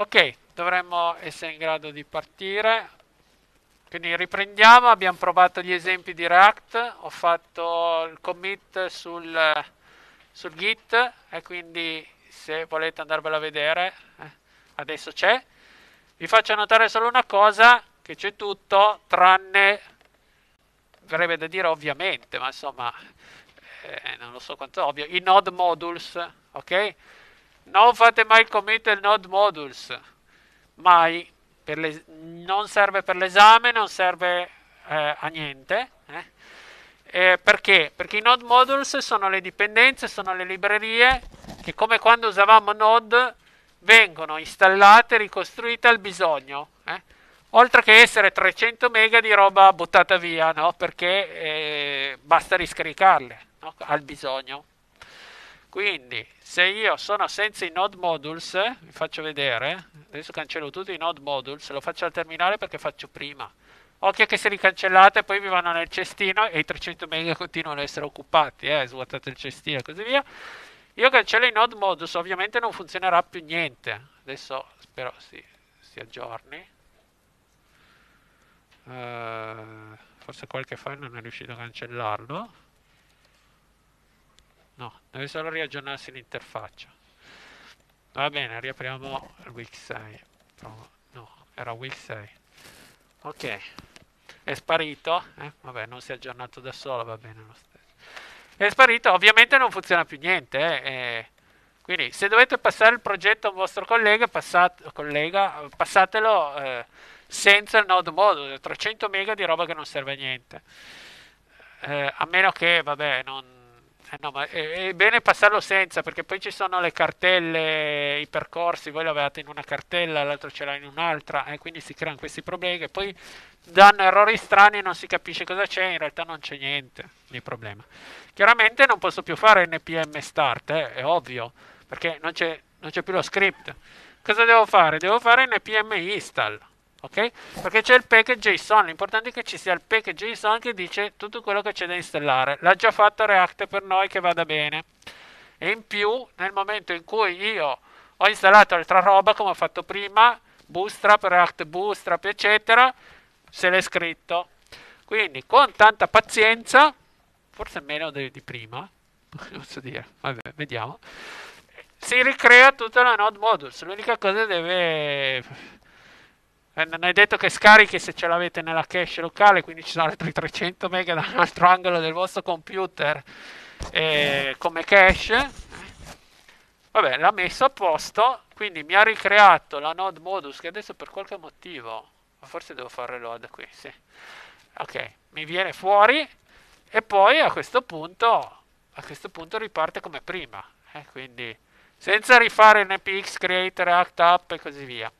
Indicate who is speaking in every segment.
Speaker 1: Ok, dovremmo essere in grado di partire. Quindi riprendiamo, abbiamo provato gli esempi di React, ho fatto il commit sul, sul git e quindi se volete andarvelo a vedere, eh, adesso c'è. Vi faccio notare solo una cosa, che c'è tutto tranne, verrebbe da dire ovviamente, ma insomma, eh, non lo so quanto ovvio, i node modules, ok? Non fate mai il commit del node modules. Mai. Le... Non serve per l'esame, non serve eh, a niente. Eh? Eh, perché? Perché i node modules sono le dipendenze, sono le librerie che come quando usavamo node vengono installate, ricostruite al bisogno. Eh? Oltre che essere 300 mega di roba buttata via, no? perché eh, basta riscaricarle no? al bisogno. Quindi se io sono senza i node modules, vi faccio vedere, adesso cancello tutti i node modules, lo faccio al terminale perché faccio prima. Occhio che se li cancellate poi vi vanno nel cestino e i 300 mega continuano ad essere occupati, eh, svuotate il cestino e così via. Io cancello i node modules, ovviamente non funzionerà più niente. Adesso spero si, si aggiorni. Uh, forse qualche file non è riuscito a cancellarlo. No, deve solo riaggiornarsi l'interfaccia. Va bene, riapriamo il Wix 6. No, era Wix 6. Ok. È sparito. Eh? Vabbè, non si è aggiornato da solo, va bene lo stesso. È sparito, ovviamente non funziona più niente. Eh? E... Eh. Quindi se dovete passare il progetto a un vostro collega, passat collega passatelo eh, senza il node modulo, 300 mega di roba che non serve a niente. Eh, a meno che, vabbè, non, eh, no, ma è, è, bene passarlo senza perché poi ci sono le cartelle, i percorsi, voi l'avevate in una cartella, l'altro ce l'ha in un'altra e eh, quindi si creano questi problemi che poi danno errori strani e non si capisce cosa c'è, in realtà non c'è niente di problema. Chiaramente non posso più fare npm start, eh, è ovvio, perché non c'è, non c'è più lo script. Cosa devo fare? Devo fare npm install ok? Perché c'è il package JSON, l'importante è che ci sia il package JSON che dice tutto quello che c'è da installare. L'ha già fatto React per noi che vada bene. E in più, nel momento in cui io ho installato altra roba, come ho fatto prima, Bootstrap, React Bootstrap, eccetera, se l'è scritto. Quindi con tanta pazienza, forse meno di, di prima, posso dire, vabbè, vediamo, si ricrea tutta la node modus. L'unica cosa deve eh, non è detto che scarichi se ce l'avete nella cache locale, quindi ci sono altri 300 mega da un altro angolo del vostro computer eh, come cache. Vabbè, l'ha messo a posto, quindi mi ha ricreato la node modus che adesso per qualche motivo, forse devo fare load qui, sì. Ok, mi viene fuori e poi a questo punto, a questo punto riparte come prima. Eh, quindi senza rifare npx creator act up e così via.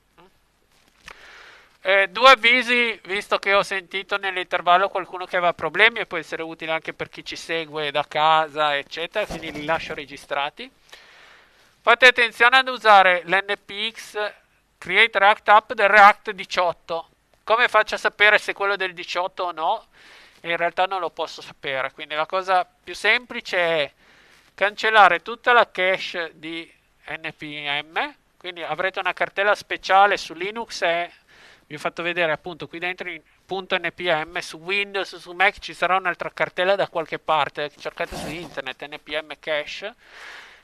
Speaker 1: Eh, due avvisi, visto che ho sentito nell'intervallo qualcuno che aveva problemi e può essere utile anche per chi ci segue da casa, eccetera, quindi li lascio registrati. Fate attenzione ad usare l'NPX Create React App del React 18. Come faccio a sapere se quello del 18 o no? In realtà non lo posso sapere, quindi la cosa più semplice è cancellare tutta la cache di npm, quindi avrete una cartella speciale su Linux e vi ho fatto vedere appunto qui dentro in .npm su Windows, su Mac ci sarà un'altra cartella da qualche parte, cercate su internet npm cache,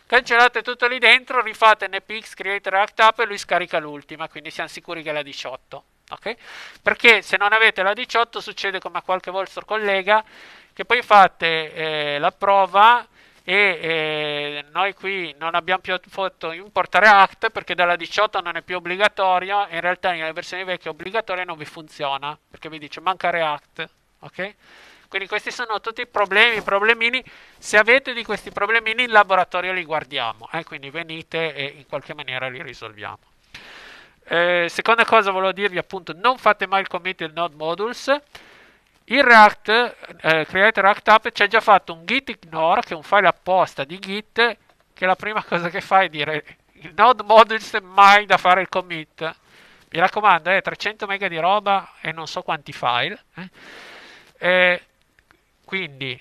Speaker 1: cancellate tutto lì dentro, rifate npx creator act up e lui scarica l'ultima, quindi siamo sicuri che è la 18. ok Perché se non avete la 18 succede come a qualche vostro collega che poi fate eh, la prova e eh, noi qui non abbiamo più fatto importare ACT perché dalla 18 non è più obbligatoria in realtà nelle versioni vecchie obbligatoria non vi funziona perché vi dice manca React ok? Quindi questi sono tutti i problemi, problemini. Se avete di questi problemini in laboratorio li guardiamo, eh? quindi venite e in qualche maniera li risolviamo. Eh, seconda cosa volevo dirvi appunto, non fate mai il commit del node modules. Il React, eh, Create React App c'è già fatto un git ignore, che è un file apposta di git, che la prima cosa che fa è dire il node modules mai da fare il commit. Mi raccomando, è eh, 300 mega di roba e non so quanti file. Eh. quindi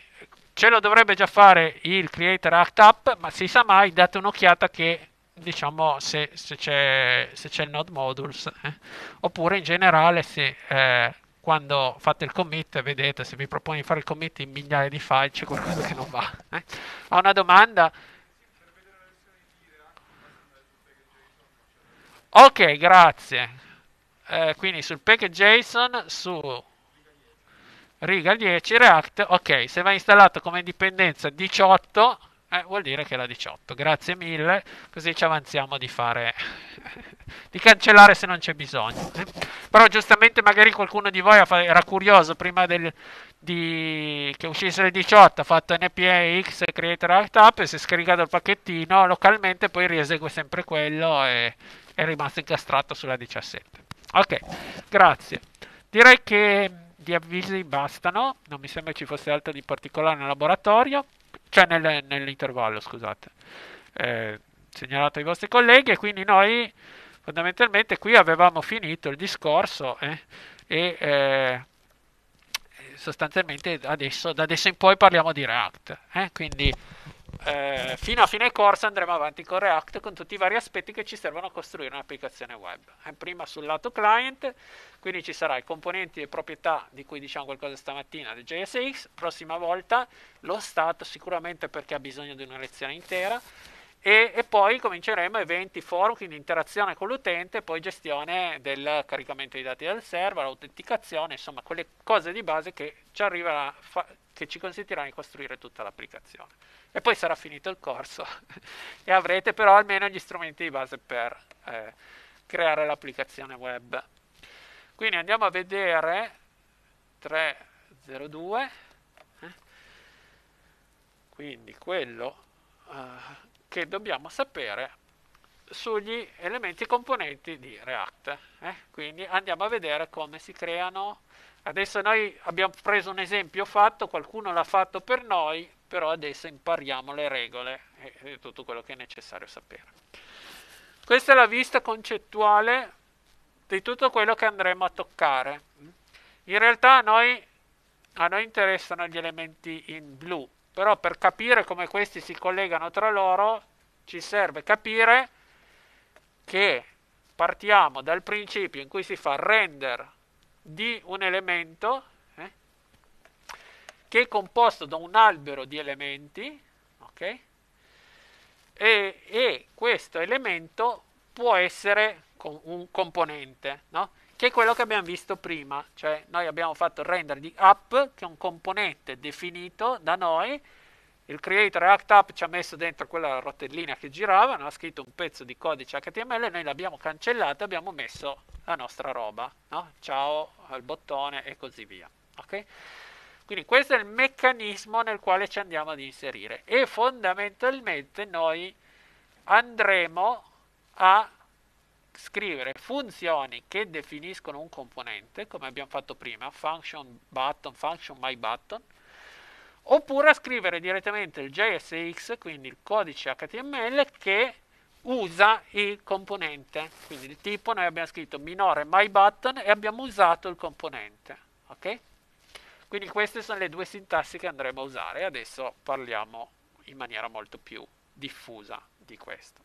Speaker 1: ce lo dovrebbe già fare il Creator Act App, ma si sa mai, date un'occhiata che diciamo se, se, c'è, se c'è il node modules eh. oppure in generale se eh, quando fate il commit vedete se vi propone di fare il commit in migliaia di file c'è qualcosa che non va eh? ho una domanda ok grazie eh, quindi sul package json su riga 10 react ok se va installato come dipendenza 18 eh, vuol dire che è la 18. Grazie mille, così ci avanziamo di fare di cancellare se non c'è bisogno. Però giustamente magari qualcuno di voi era curioso prima del, di, che uscisse le 18, ha fatto NPAX Creator Act Up e si è scaricato il pacchettino localmente, poi riesegue sempre quello e è rimasto incastrato sulla 17. Ok, grazie. Direi che gli avvisi bastano, non mi sembra ci fosse altro di particolare nel laboratorio cioè nel, nell'intervallo, scusate, eh, segnalato ai vostri colleghi e quindi noi fondamentalmente qui avevamo finito il discorso eh, e eh, sostanzialmente adesso, da adesso in poi parliamo di React. Eh, quindi, eh, fino a fine corso andremo avanti con React con tutti i vari aspetti che ci servono a costruire un'applicazione web. Eh, prima sul lato client, quindi ci saranno i componenti e proprietà di cui diciamo qualcosa stamattina del JSX, prossima volta lo stato sicuramente perché ha bisogno di una lezione intera. E, e, poi cominceremo eventi, forum, quindi interazione con l'utente, poi gestione del caricamento dei dati dal server, autenticazione, insomma quelle cose di base che ci, arriverà, fa, che ci consentiranno di costruire tutta l'applicazione e poi sarà finito il corso e avrete però almeno gli strumenti di base per eh, creare l'applicazione web. Quindi andiamo a vedere 302, eh? quindi quello eh, che dobbiamo sapere sugli elementi componenti di React. Eh? Quindi andiamo a vedere come si creano Adesso noi abbiamo preso un esempio fatto, qualcuno l'ha fatto per noi, però adesso impariamo le regole e, tutto quello che è necessario sapere. Questa è la vista concettuale di tutto quello che andremo a toccare. In realtà a noi, a noi interessano gli elementi in blu, però per capire come questi si collegano tra loro ci serve capire che partiamo dal principio in cui si fa render di un elemento eh, che è composto da un albero di elementi, ok? E, e, questo elemento può essere un componente, no? che è quello che abbiamo visto prima, cioè noi abbiamo fatto il render di app che è un componente definito da noi il Creator Act App ci ha messo dentro quella rotellina che girava, no? ha scritto un pezzo di codice HTML, e noi l'abbiamo cancellata, abbiamo messo la nostra roba, no? ciao al bottone e così via. Okay? Quindi questo è il meccanismo nel quale ci andiamo ad inserire e fondamentalmente noi andremo a scrivere funzioni che definiscono un componente, come abbiamo fatto prima, function button, function my button, oppure a scrivere direttamente il JSX, quindi il codice HTML che usa il componente. Quindi il tipo noi abbiamo scritto minore my button e abbiamo usato il componente. Okay? Quindi queste sono le due sintassi che andremo a usare. Adesso parliamo in maniera molto più diffusa di questo.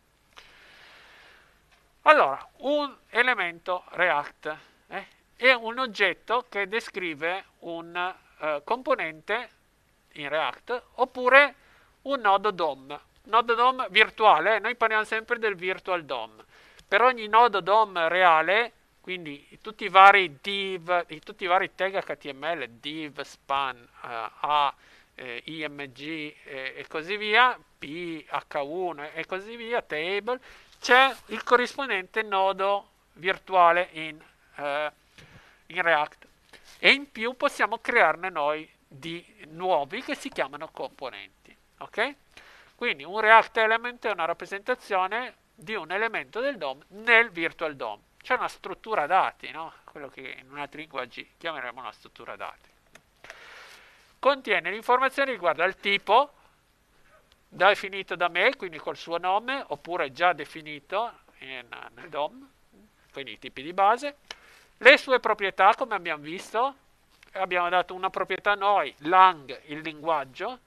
Speaker 1: Allora, un elemento React eh, è un oggetto che descrive un uh, componente in React, oppure un nodo DOM, nodo DOM virtuale, eh? noi parliamo sempre del virtual DOM. Per ogni nodo DOM reale, quindi tutti i vari div, tutti i vari tag HTML, div, span, uh, A, eh, img eh, e così via, p, h1 e così via, table, c'è il corrispondente nodo virtuale in, eh, in React. E in più possiamo crearne noi di nuovi che si chiamano componenti. Okay? Quindi un React Element è una rappresentazione di un elemento del DOM nel Virtual DOM. C'è una struttura dati, no? quello che in altri linguaggi chiameremo una struttura dati. Contiene l'informazione riguardo al tipo, definito da me, quindi col suo nome, oppure già definito in, nel DOM, quindi i tipi di base, le sue proprietà, come abbiamo visto, abbiamo dato una proprietà noi, lang, il linguaggio,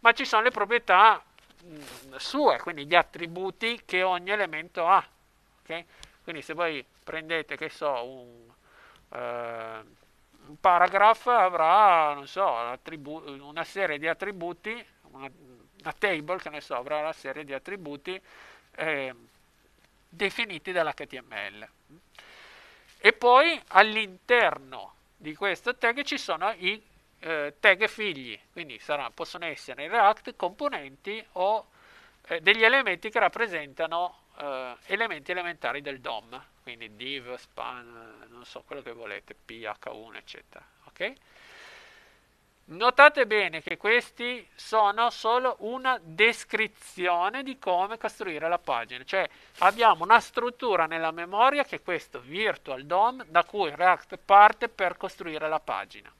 Speaker 1: ma ci sono le proprietà mm, sue, quindi gli attributi che ogni elemento ha. Okay? Quindi se voi prendete, che so, un, eh, un paragraph avrà, non so, una serie di attributi, una, una, table, che ne so, avrà una serie di attributi eh, definiti dall'HTML. E poi all'interno di questo tag ci sono i eh, tag figli, quindi sarà, possono essere in React componenti o eh, degli elementi che rappresentano eh, elementi elementari del DOM, quindi div, span, eh, non so quello che volete, ph1, eccetera. Okay? Notate bene che questi sono solo una descrizione di come costruire la pagina, cioè abbiamo una struttura nella memoria che è questo virtual DOM da cui React parte per costruire la pagina.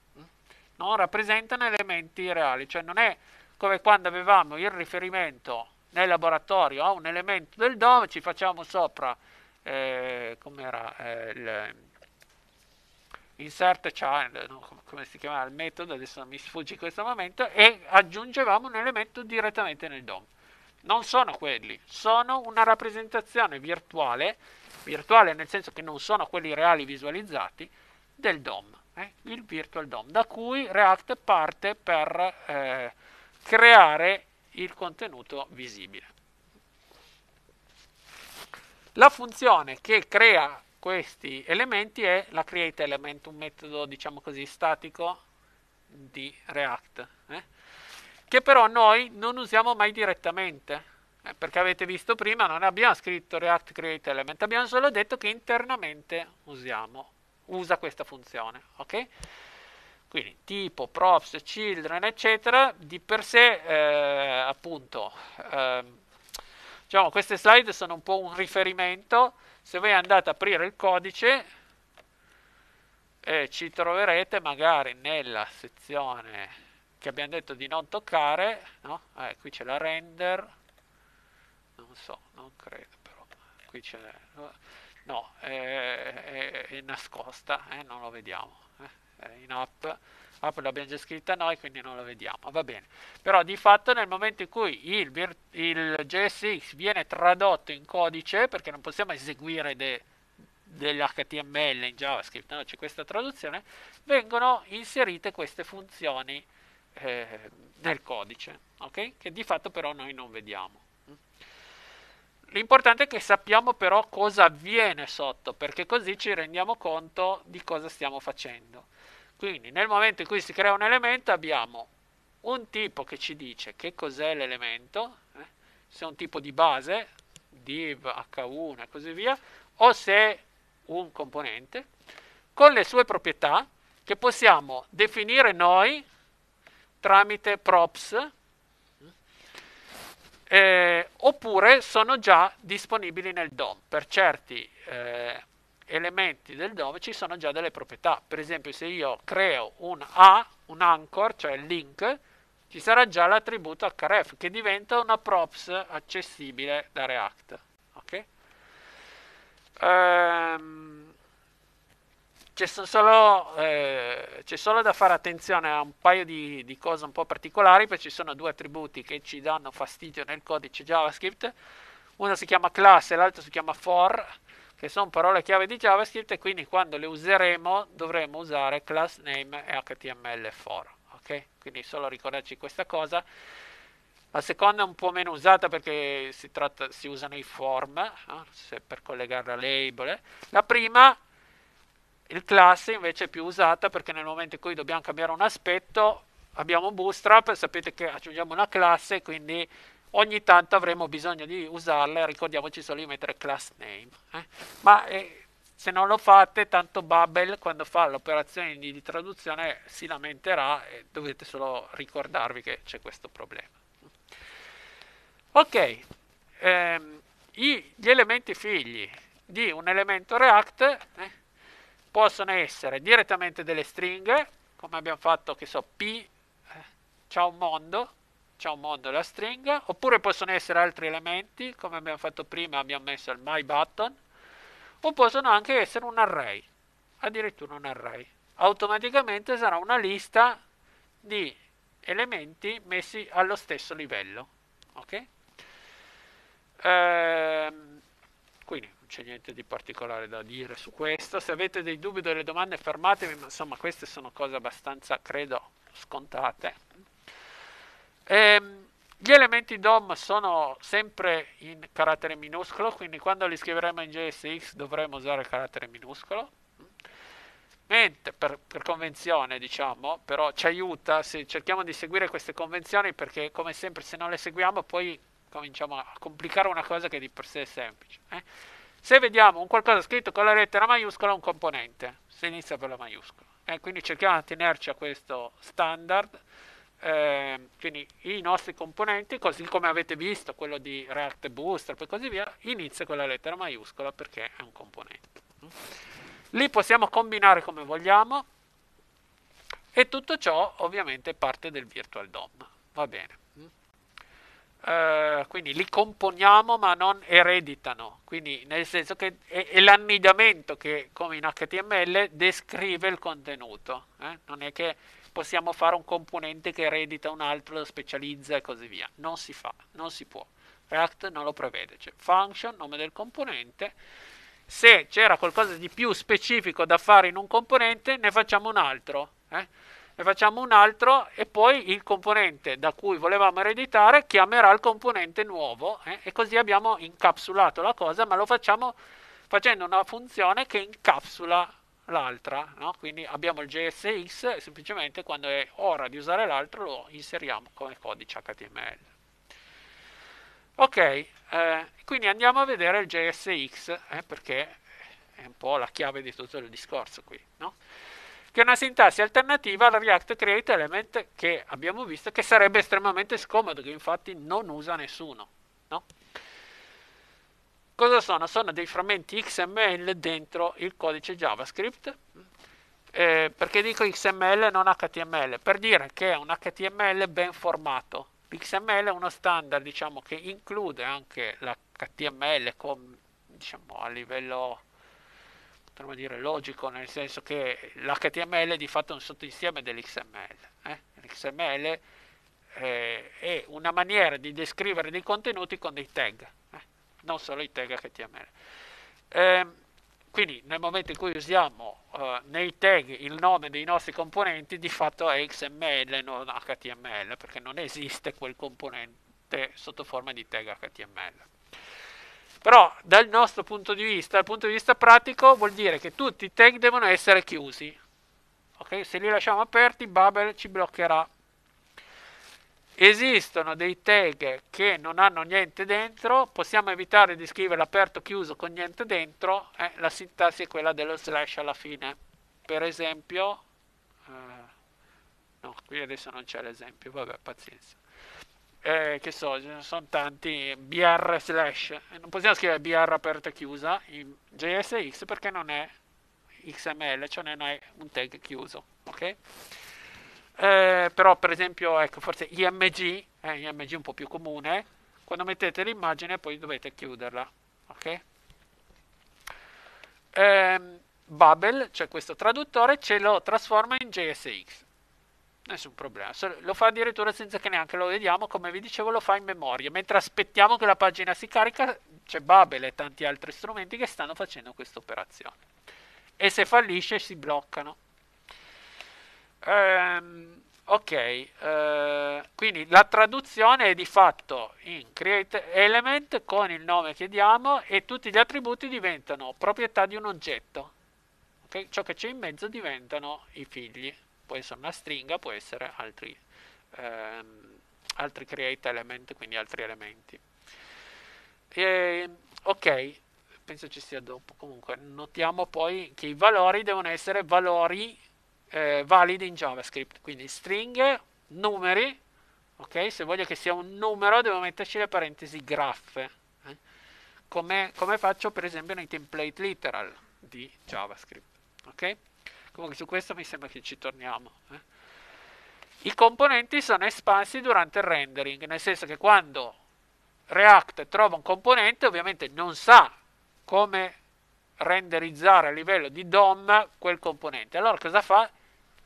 Speaker 1: Non rappresentano elementi reali, cioè non è come quando avevamo il riferimento nel laboratorio a un elemento del DOM, ci facciamo sopra eh, com'era, eh, il, insert child, no? come si chiama il metodo, adesso mi sfugge in questo momento, e aggiungevamo un elemento direttamente nel DOM. Non sono quelli, sono una rappresentazione virtuale, virtuale nel senso che non sono quelli reali visualizzati, del DOM, eh? il Virtual DOM, da cui React parte per eh, creare il contenuto visibile. La funzione che crea questi elementi è la create element, un metodo diciamo così statico di React, eh? che però noi non usiamo mai direttamente, eh? perché avete visto prima non abbiamo scritto React create element, abbiamo solo detto che internamente usiamo, usa questa funzione, ok? Quindi tipo, props, children, eccetera, di per sé eh, appunto, ehm, diciamo queste slide sono un po' un riferimento se voi andate ad aprire il codice eh, ci troverete magari nella sezione che abbiamo detto di non toccare no? eh, qui c'è la render non so, non credo però qui c'è no, è, eh, è, è nascosta eh, non lo vediamo eh, è in app ah, l'abbiamo già scritta noi, quindi non la vediamo, va bene. Però di fatto nel momento in cui il, il JSX viene tradotto in codice, perché non possiamo eseguire de- dell'HTML in JavaScript, no, c'è questa traduzione, vengono inserite queste funzioni eh, nel codice, ok che di fatto però noi non vediamo. L'importante è che sappiamo però cosa avviene sotto, perché così ci rendiamo conto di cosa stiamo facendo. Quindi nel momento in cui si crea un elemento abbiamo un tipo che ci dice che cos'è l'elemento, eh, se è un tipo di base, div, h1 e così via, o se è un componente, con le sue proprietà che possiamo definire noi tramite props, eh, oppure sono già disponibili nel DOM per certi eh, elementi del dove ci sono già delle proprietà. Per esempio, se io creo un A, un anchor, cioè il link, ci sarà già l'attributo href che diventa una props accessibile da React. Okay? Ehm, c'è, solo, eh, c'è solo, da fare attenzione a un paio di, di cose un po' particolari perché ci sono due attributi che ci danno fastidio nel codice JavaScript. Uno si chiama class e l'altro si chiama for che sono parole chiave di JavaScript e quindi quando le useremo dovremo usare class name e HTML for. Okay? Quindi solo ricordarci questa cosa. La seconda è un po' meno usata perché si, tratta, si usano i form eh? per collegarla a label. La prima, il class, invece è più usata perché nel momento in cui dobbiamo cambiare un aspetto abbiamo un bootstrap, sapete che aggiungiamo una classe, quindi ogni tanto avremo bisogno di usarle, ricordiamoci solo di mettere class name. Eh? Ma eh, se non lo fate, tanto Babel quando fa l'operazione di, di traduzione si lamenterà e dovete solo ricordarvi che c'è questo problema. Ok, ehm, i, gli elementi figli di un elemento React eh, possono essere direttamente delle stringhe, come abbiamo fatto, che so, P, eh, ciao mondo, c'è un mondo la stringa, oppure possono essere altri elementi, come abbiamo fatto prima abbiamo messo il my button, o possono anche essere un array, addirittura un array. Automaticamente sarà una lista di elementi messi allo stesso livello. Ok? Ehm, quindi non c'è niente di particolare da dire su questo. Se avete dei dubbi o delle domande fermatevi, ma insomma queste sono cose abbastanza, credo, scontate. Ehm, gli elementi DOM sono sempre in carattere minuscolo, quindi quando li scriveremo in JSX dovremo usare carattere minuscolo. Mentre per, per convenzione, diciamo, però ci aiuta se cerchiamo di seguire queste convenzioni perché come sempre se non le seguiamo poi cominciamo a complicare una cosa che di per sé è semplice. Eh? Se vediamo un qualcosa scritto con la lettera maiuscola è un componente, si inizia per la maiuscola. Eh? Quindi cerchiamo di tenerci a questo standard eh, quindi i nostri componenti, così come avete visto quello di React Booster e così via, inizia con la lettera maiuscola perché è un componente. Li possiamo combinare come vogliamo e tutto ciò ovviamente parte del virtual DOM. Va bene. Uh, quindi li componiamo ma non ereditano, quindi nel senso che è, è l'annidamento che come in HTML descrive il contenuto, eh? non è che possiamo fare un componente che eredita un altro, lo specializza e così via. Non si fa, non si può. React non lo prevede, cioè function, nome del componente. Se c'era qualcosa di più specifico da fare in un componente, ne facciamo un altro. Eh? Ne facciamo un altro e poi il componente da cui volevamo ereditare chiamerà il componente nuovo eh? e così abbiamo incapsulato la cosa, ma lo facciamo facendo una funzione che incapsula l'altra, no? quindi abbiamo il JSX, e semplicemente quando è ora di usare l'altro lo inseriamo come codice HTML. Ok, eh, quindi andiamo a vedere il JSX eh, perché è un po' la chiave di tutto il discorso qui, no? che è una sintassi alternativa al React Create Element che abbiamo visto che sarebbe estremamente scomodo, che infatti non usa nessuno. No? Cosa sono? Sono dei frammenti XML dentro il codice JavaScript. Eh, perché dico XML e non HTML? Per dire che è un HTML ben formato. XML è uno standard diciamo, che include anche l'HTML con, diciamo, a livello potremmo dire logico, nel senso che l'HTML è di fatto un sottoinsieme dell'XML. Eh? L'XML eh, è una maniera di descrivere dei contenuti con dei tag. Eh? non solo i tag HTML. Eh, quindi nel momento in cui usiamo eh, nei tag il nome dei nostri componenti, di fatto è XML non HTML, perché non esiste quel componente sotto forma di tag HTML. Però dal nostro punto di vista, dal punto di vista pratico, vuol dire che tutti i tag devono essere chiusi. Okay? Se li lasciamo aperti, Babel ci bloccherà esistono dei tag che non hanno niente dentro, possiamo evitare di scrivere aperto chiuso con niente dentro, eh, la sintassi è quella dello slash alla fine. Per esempio, eh, no, qui adesso non c'è l'esempio, vabbè, pazienza. Eh, che so, ce ne sono tanti br slash, eh, non possiamo scrivere br aperta chiusa in JSX perché non è XML, cioè non è un tag chiuso, ok? Eh, però per esempio, ecco, forse IMG, eh, IMG un po' più comune, quando mettete l'immagine poi dovete chiuderla, ok? Eh, Babel, cioè questo traduttore, ce lo trasforma in JSX. Nessun problema, lo fa addirittura senza che neanche lo vediamo, come vi dicevo lo fa in memoria. Mentre aspettiamo che la pagina si carica, c'è Babel e tanti altri strumenti che stanno facendo questa operazione. E se fallisce si bloccano. Um, ok, uh, quindi la traduzione è di fatto in create element con il nome che diamo e tutti gli attributi diventano proprietà di un oggetto. Okay? Ciò che c'è in mezzo diventano i figli, può essere una stringa, può essere altri, um, altri create element, quindi altri elementi. E, ehm, ok, penso ci sia dopo. Comunque, notiamo poi che i valori devono essere valori eh, valide in JavaScript, quindi stringhe, numeri, ok? Se voglio che sia un numero devo metterci le parentesi graffe, eh? come, come, faccio per esempio nei template literal di JavaScript, ok? Comunque su questo mi sembra che ci torniamo. Eh? I componenti sono espansi durante il rendering, nel senso che quando React trova un componente ovviamente non sa come renderizzare a livello di DOM quel componente. Allora cosa fa?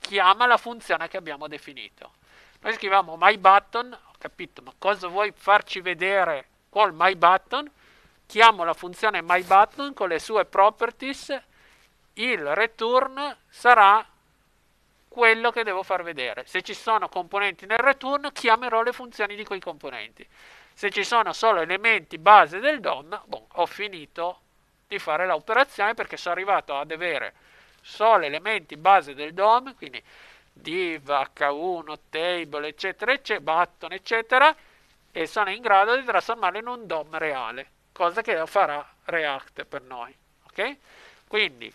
Speaker 1: chiama la funzione che abbiamo definito. Noi scriviamo myButton, ho capito, ma cosa vuoi farci vedere col myButton? Chiamo la funzione myButton con le sue properties, il return sarà quello che devo far vedere. Se ci sono componenti nel return, chiamerò le funzioni di quei componenti. Se ci sono solo elementi base del DOM, boh, ho finito di fare l'operazione perché sono arrivato ad avere solo elementi base del DOM, quindi div, h1, table, eccetera, eccetera, button, eccetera, e sono in grado di trasformarlo in un DOM reale, cosa che farà React per noi. Okay? Quindi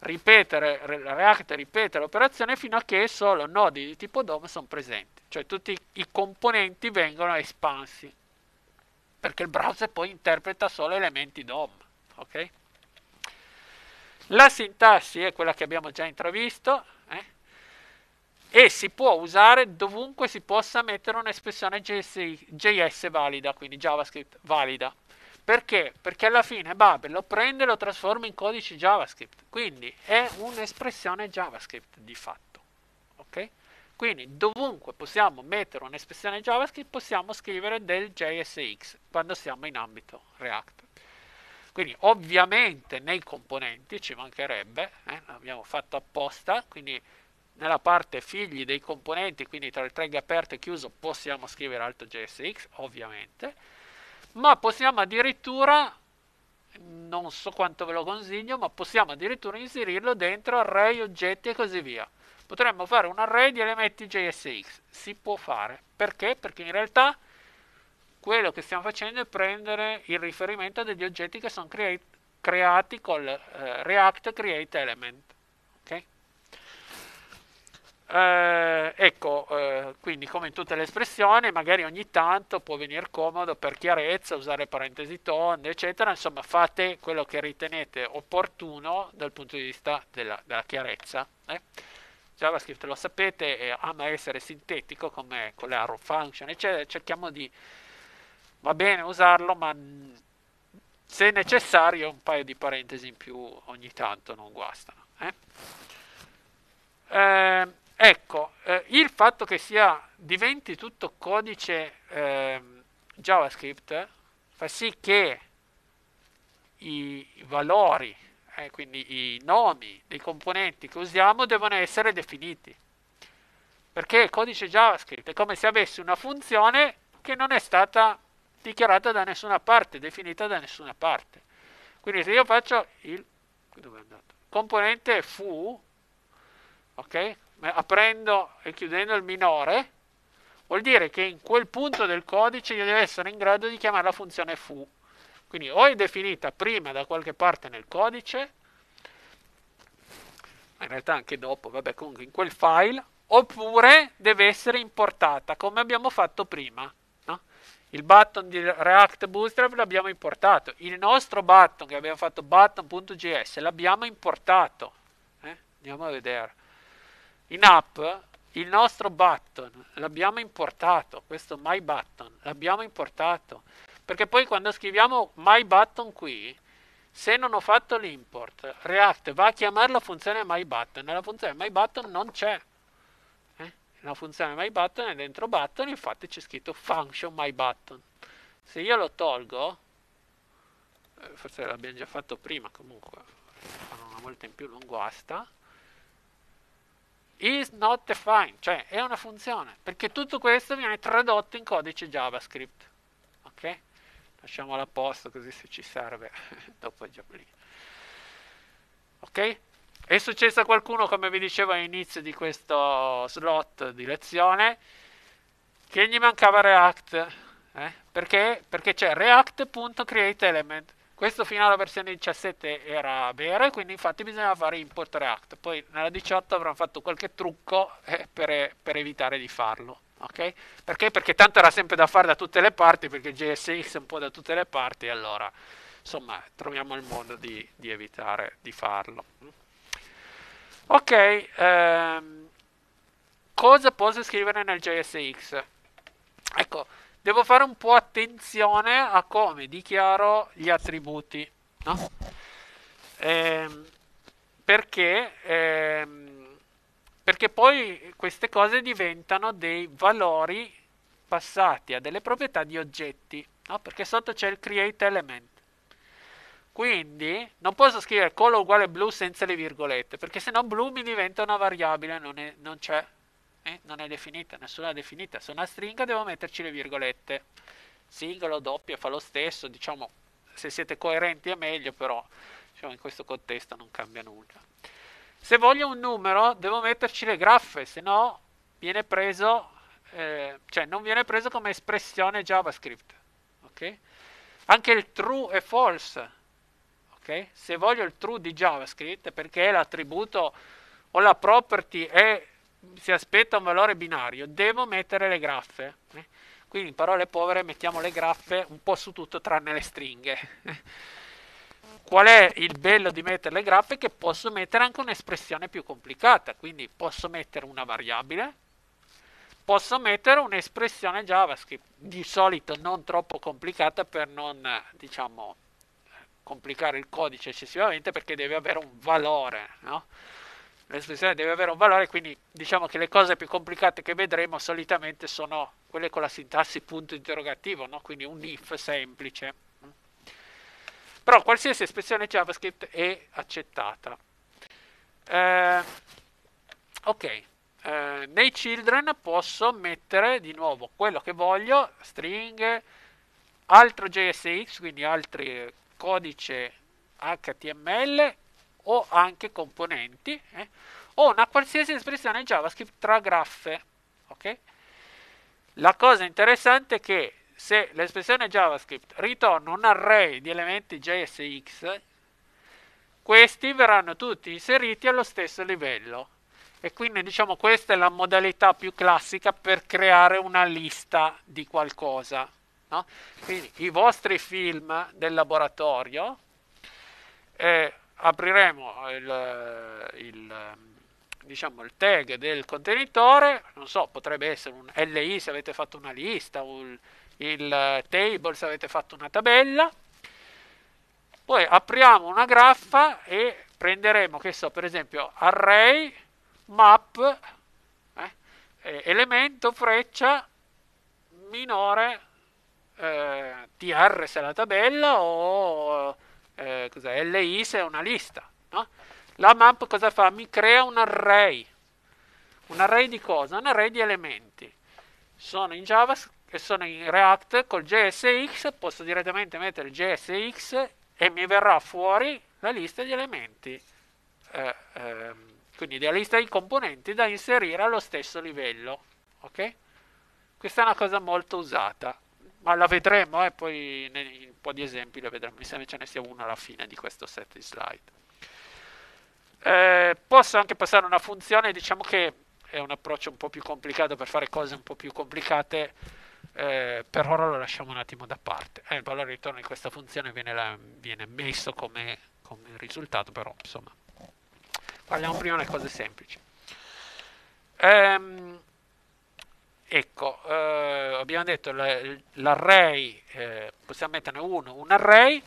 Speaker 1: ripetere, React ripete l'operazione fino a che solo nodi di tipo DOM sono presenti, cioè tutti i componenti vengono espansi, perché il browser poi interpreta solo elementi DOM. Okay? La sintassi è quella che abbiamo già intravisto eh? e si può usare dovunque si possa mettere un'espressione JS, valida, quindi JavaScript valida. Perché? Perché alla fine Babel lo prende e lo trasforma in codice JavaScript, quindi è un'espressione JavaScript di fatto. Okay? Quindi dovunque possiamo mettere un'espressione JavaScript possiamo scrivere del JSX quando siamo in ambito React. Quindi ovviamente nei componenti ci mancherebbe, eh, l'abbiamo fatto apposta, quindi nella parte figli dei componenti, quindi tra il tag aperto e chiuso, possiamo scrivere alto JSX, ovviamente, ma possiamo addirittura, non so quanto ve lo consiglio, ma possiamo addirittura inserirlo dentro array, oggetti e così via. Potremmo fare un array di elementi JSX, si può fare, perché? Perché in realtà quello che stiamo facendo è prendere il riferimento degli oggetti che sono creati, creati col eh, React Create Element. Okay? Eh, ecco, eh, quindi come in tutte le espressioni, magari ogni tanto può venire comodo per chiarezza usare parentesi tonde, eccetera, insomma fate quello che ritenete opportuno dal punto di vista della, della chiarezza. Eh? JavaScript lo sapete, ama essere sintetico come con le arrow function, eccetera, cerchiamo di va bene usarlo, ma se necessario un paio di parentesi in più ogni tanto non guastano. Eh? Eh, ecco, eh, il fatto che sia, diventi tutto codice ehm, JavaScript eh, fa sì che i valori, eh, quindi i nomi dei componenti che usiamo devono essere definiti. Perché il codice JavaScript è come se avesse una funzione che non è stata dichiarata da nessuna parte, definita da nessuna parte. Quindi se io faccio il componente fu, ok? aprendo e chiudendo il minore, vuol dire che in quel punto del codice io devo essere in grado di chiamare la funzione fu. Quindi o è definita prima da qualche parte nel codice, ma in realtà anche dopo, vabbè comunque in quel file, oppure deve essere importata come abbiamo fatto prima. Il button di React Bootstrap l'abbiamo importato. Il nostro button che abbiamo fatto button.js l'abbiamo importato. Eh? Andiamo a vedere. In app il nostro button l'abbiamo importato. Questo my button l'abbiamo importato. Perché poi quando scriviamo my button qui, se non ho fatto l'import, React va a chiamare la funzione my button e la funzione my button non c'è la funzione myButton è dentro button, infatti c'è scritto function myButton. Se io lo tolgo, eh, forse l'abbiamo già fatto prima comunque, fanno una volta in più non guasta, is not defined, cioè è una funzione, perché tutto questo viene tradotto in codice JavaScript. Ok? Lasciamola a posto così se ci serve, dopo è già lì. Ok? È successo a qualcuno, come vi dicevo all'inizio di questo slot di lezione, che gli mancava React. Eh? Perché? Perché c'è react.createElement. Questo fino alla versione 17 era vero, e quindi infatti bisognava fare import React. Poi nella 18 avranno fatto qualche trucco eh, per, per, evitare di farlo. Okay? Perché? Perché tanto era sempre da fare da tutte le parti, perché JSX è un po' da tutte le parti, allora insomma troviamo il modo di, di evitare di farlo. Ok, ehm, cosa posso scrivere nel JSX? Ecco, devo fare un po' attenzione a come dichiaro gli attributi, no? ehm, perché, ehm, perché poi queste cose diventano dei valori passati a delle proprietà di oggetti, no? perché sotto c'è il create element. Quindi non posso scrivere colo uguale blu senza le virgolette, perché sennò blu mi diventa una variabile, non, è, non c'è, eh? non è definita, nessuna è definita. Se una stringa devo metterci le virgolette. Singolo, doppio fa lo stesso, diciamo, se siete coerenti è meglio, però diciamo, in questo contesto non cambia nulla. Se voglio un numero devo metterci le graffe, se no viene preso, eh, cioè non viene preso come espressione JavaScript. Okay? Anche il true e false okay? se voglio il true di JavaScript, perché l'attributo o la property è, si aspetta un valore binario, devo mettere le graffe. Okay? Eh? Quindi in parole povere mettiamo le graffe un po' su tutto tranne le stringhe. Qual è il bello di mettere le graffe? Che posso mettere anche un'espressione più complicata, quindi posso mettere una variabile, posso mettere un'espressione JavaScript, di solito non troppo complicata per non, diciamo, complicare il codice eccessivamente perché deve avere un valore, no? L'espressione deve avere un valore, quindi diciamo che le cose più complicate che vedremo solitamente sono quelle con la sintassi punto interrogativo, no? quindi un if semplice. Però qualsiasi espressione JavaScript è accettata. Eh, ok, eh, nei children posso mettere di nuovo quello che voglio, string, altro JSX, quindi altri codice HTML o anche componenti eh, o una qualsiasi espressione JavaScript tra graffe. Okay? La cosa interessante è che se l'espressione JavaScript ritorna un array di elementi JSX, questi verranno tutti inseriti allo stesso livello. E quindi diciamo questa è la modalità più classica per creare una lista di qualcosa. No? Quindi i vostri film del laboratorio, eh, apriremo il, il, diciamo, il, tag del contenitore, non so, potrebbe essere un LI se avete fatto una lista, un, il table se avete fatto una tabella, poi apriamo una graffa e prenderemo, che so, per esempio, array, map, eh, elemento, freccia, minore, eh, TR se è la tabella o eh, LI se è una lista. No? La map cosa fa? Mi crea un array. Un array di cosa? Un array di elementi. Sono in Java e sono in React col JSX, posso direttamente mettere il JSX e mi verrà fuori la lista di elementi. Eh, ehm, quindi la lista di componenti da inserire allo stesso livello. Ok? Questa è una cosa molto usata ma ah, la vedremo, eh, poi in un po' di esempi la vedremo, mi sembra ce ne sia uno alla fine di questo set di slide. Eh, posso anche passare una funzione, diciamo che è un approccio un po' più complicato per fare cose un po' più complicate, eh, per ora lo lasciamo un attimo da parte. Eh, il valore ritorno di questa funzione viene, la, viene messo come, come risultato, però insomma, parliamo prima delle cose semplici. Ehm, Ecco, eh, abbiamo detto l'array, eh, possiamo metterne uno, un array,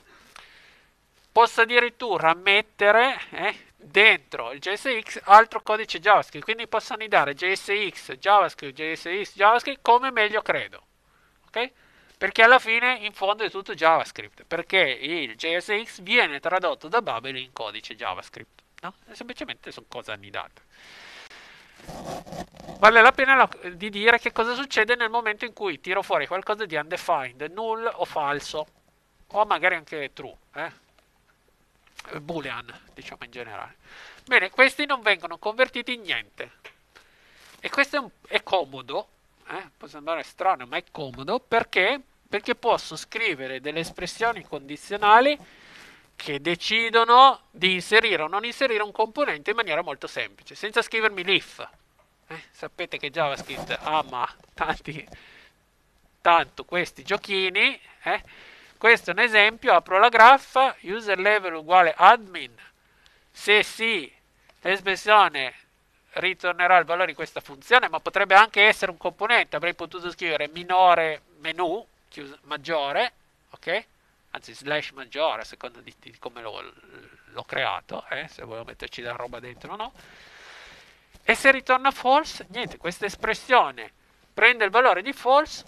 Speaker 1: posso addirittura mettere eh, dentro il JSX altro codice JavaScript, quindi posso annidare JSX, JavaScript, JSX, JavaScript come meglio credo, ok? Perché alla fine in fondo è tutto JavaScript, perché il JSX viene tradotto da Babel in codice JavaScript, no? semplicemente sono cose annidate. Vale la pena la, di dire che cosa succede nel momento in cui tiro fuori qualcosa di undefined, null o falso, o magari anche true, eh? boolean, diciamo in generale. Bene, questi non vengono convertiti in niente. E questo è, un, è comodo, eh? può sembrare strano, ma è comodo perché, perché posso scrivere delle espressioni condizionali che decidono di inserire o non inserire un componente in maniera molto semplice, senza scrivermi l'if. Eh, sapete che JavaScript ama tanti, tanto questi giochini. Eh. Questo è un esempio, apro la graffa, user level uguale admin, se sì, l'espressione ritornerà il valore di questa funzione, ma potrebbe anche essere un componente, avrei potuto scrivere minore menu, chiuso, maggiore, ok? anzi slash maggiore a seconda di, di come lo, l'ho creato, eh, se volevo metterci la roba dentro o no. E se ritorna false, niente, questa espressione prende il valore di false,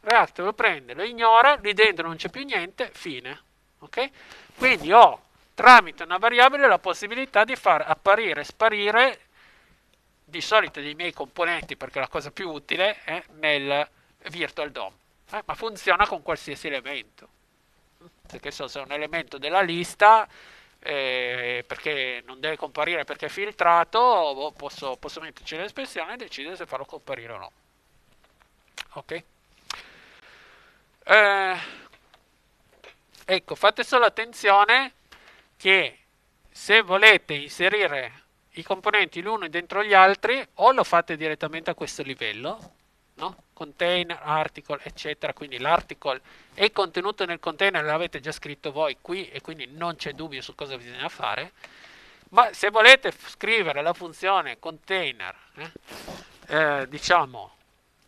Speaker 1: realtà lo prende, lo ignora, lì dentro non c'è più niente, fine. Okay? Quindi ho tramite una variabile la possibilità di far apparire e sparire di solito dei miei componenti, perché è la cosa più utile, eh, nel virtual DOM. Eh, ma funziona con qualsiasi elemento. Cioè, che so se è un elemento della lista eh, perché non deve comparire perché è filtrato, posso, posso metterci l'espressione e decidere se farlo comparire o no. Ok? Eh, ecco, fate solo attenzione che se volete inserire i componenti l'uno dentro gli altri o lo fate direttamente a questo livello no? container, article, eccetera. Quindi l'article e il contenuto nel container l'avete già scritto voi qui e quindi non c'è dubbio su cosa bisogna fare. Ma se volete scrivere la funzione container, eh, eh, diciamo,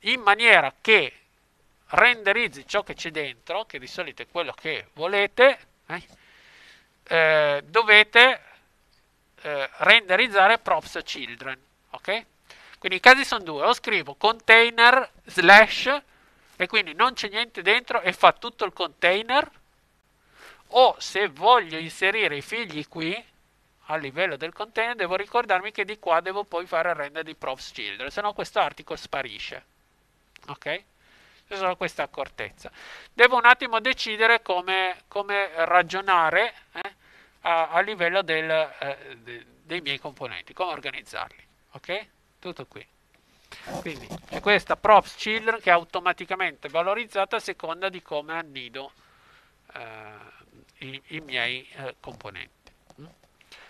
Speaker 1: in maniera che renderizzi ciò che c'è dentro, che di solito è quello che volete, eh, eh dovete eh, renderizzare props children, ok? Quindi i casi sono due, o scrivo container slash e quindi non c'è niente dentro e fa tutto il container, o se voglio inserire i figli qui a livello del container devo ricordarmi che di qua devo poi fare render di profs children, se no questo article sparisce. Ok? C'è solo questa accortezza. Devo un attimo decidere come, come ragionare eh, a, a, livello del, eh, de, dei miei componenti, come organizzarli. Ok? tutto qui quindi c'è questa props children che è automaticamente valorizzata a seconda di come annido eh, i, i, miei eh, componenti mm?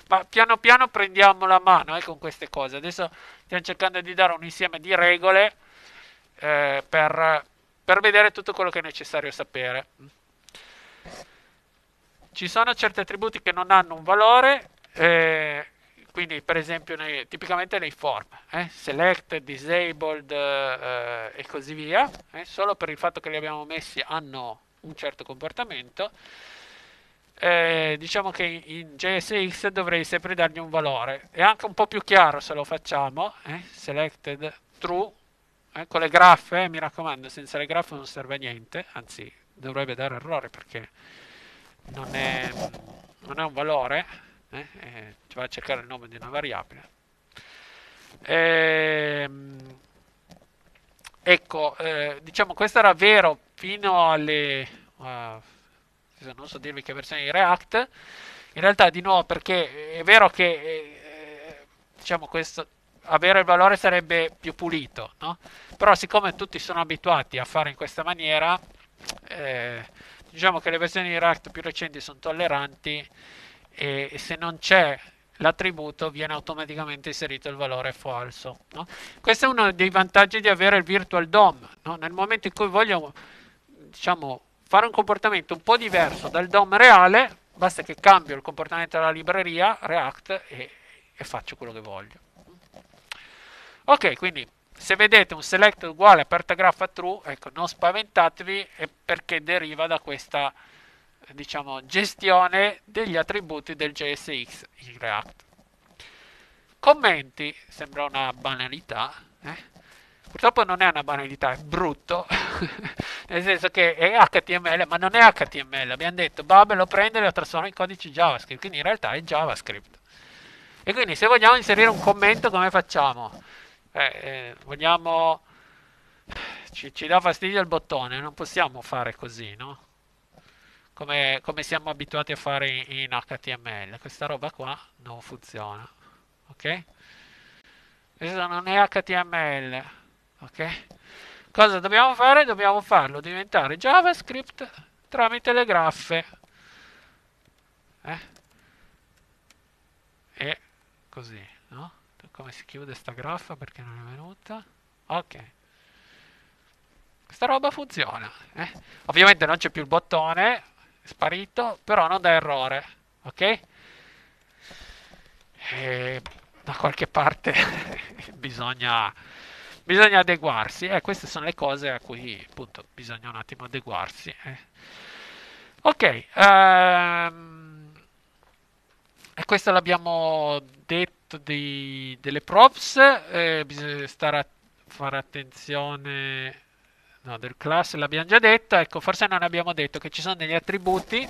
Speaker 1: ma piano piano prendiamo la mano eh, con queste cose adesso stiamo cercando di dare un insieme di regole eh, per, per vedere tutto quello che è necessario sapere mm? ci sono certi attributi che non hanno un valore eh, quindi per esempio nei, tipicamente nei form, eh? select, disabled eh, e così via, eh? solo per il fatto che li abbiamo messi hanno un certo comportamento, eh, diciamo che in JSX dovrei sempre dargli un valore, è anche un po' più chiaro se lo facciamo, eh, selected true, eh, con le graffe, mi raccomando, senza le graffe non serve a niente, anzi dovrebbe dare errore perché non è, non è un valore, eh? Eh, vai a cercare il nome di una variabile. Ehm, ecco, eh, diciamo questo era vero fino alle... Uh, non so dirvi che versione di React, in realtà di nuovo perché è vero che eh, eh, diciamo questo, avere il valore sarebbe più pulito, no? però siccome tutti sono abituati a fare in questa maniera, eh, diciamo che le versioni di React più recenti sono tolleranti e se non c'è l'attributo viene automaticamente inserito il valore falso. No? Questo è uno dei vantaggi di avere il virtual DOM. No? Nel momento in cui voglio diciamo, fare un comportamento un po' diverso dal DOM reale, basta che cambio il comportamento della libreria React e, e faccio quello che voglio. Ok, quindi se vedete un select uguale aperta graffa true, ecco, non spaventatevi perché deriva da questa diciamo, gestione degli attributi del JSX in React. Commenti, sembra una banalità, eh? purtroppo non è una banalità, è brutto, nel senso che è HTML, ma non è HTML, abbiamo detto Babel lo prende e lo trasforma in codice JavaScript, quindi in realtà è JavaScript. E quindi se vogliamo inserire un commento come facciamo? Eh, eh, vogliamo... Ci, ci dà fastidio il bottone, non possiamo fare così, no? come, come siamo abituati a fare in, in HTML. Questa roba qua non funziona, ok? Questo non è HTML, ok? Cosa dobbiamo fare? Dobbiamo farlo diventare JavaScript tramite le graffe. Eh? E così, no? Come si chiude sta graffa perché non è venuta? Ok. Questa roba funziona. Eh? Ovviamente non c'è più il bottone, sparito, però non da errore, ok? E da qualche parte bisogna, bisogna adeguarsi, eh, queste sono le cose a cui appunto bisogna un attimo adeguarsi. Eh. Ok, um, e questo l'abbiamo detto di, delle props, eh, bisogna stare a fare attenzione No, del class l'abbiamo già detto Ecco, forse non abbiamo detto che ci sono degli attributi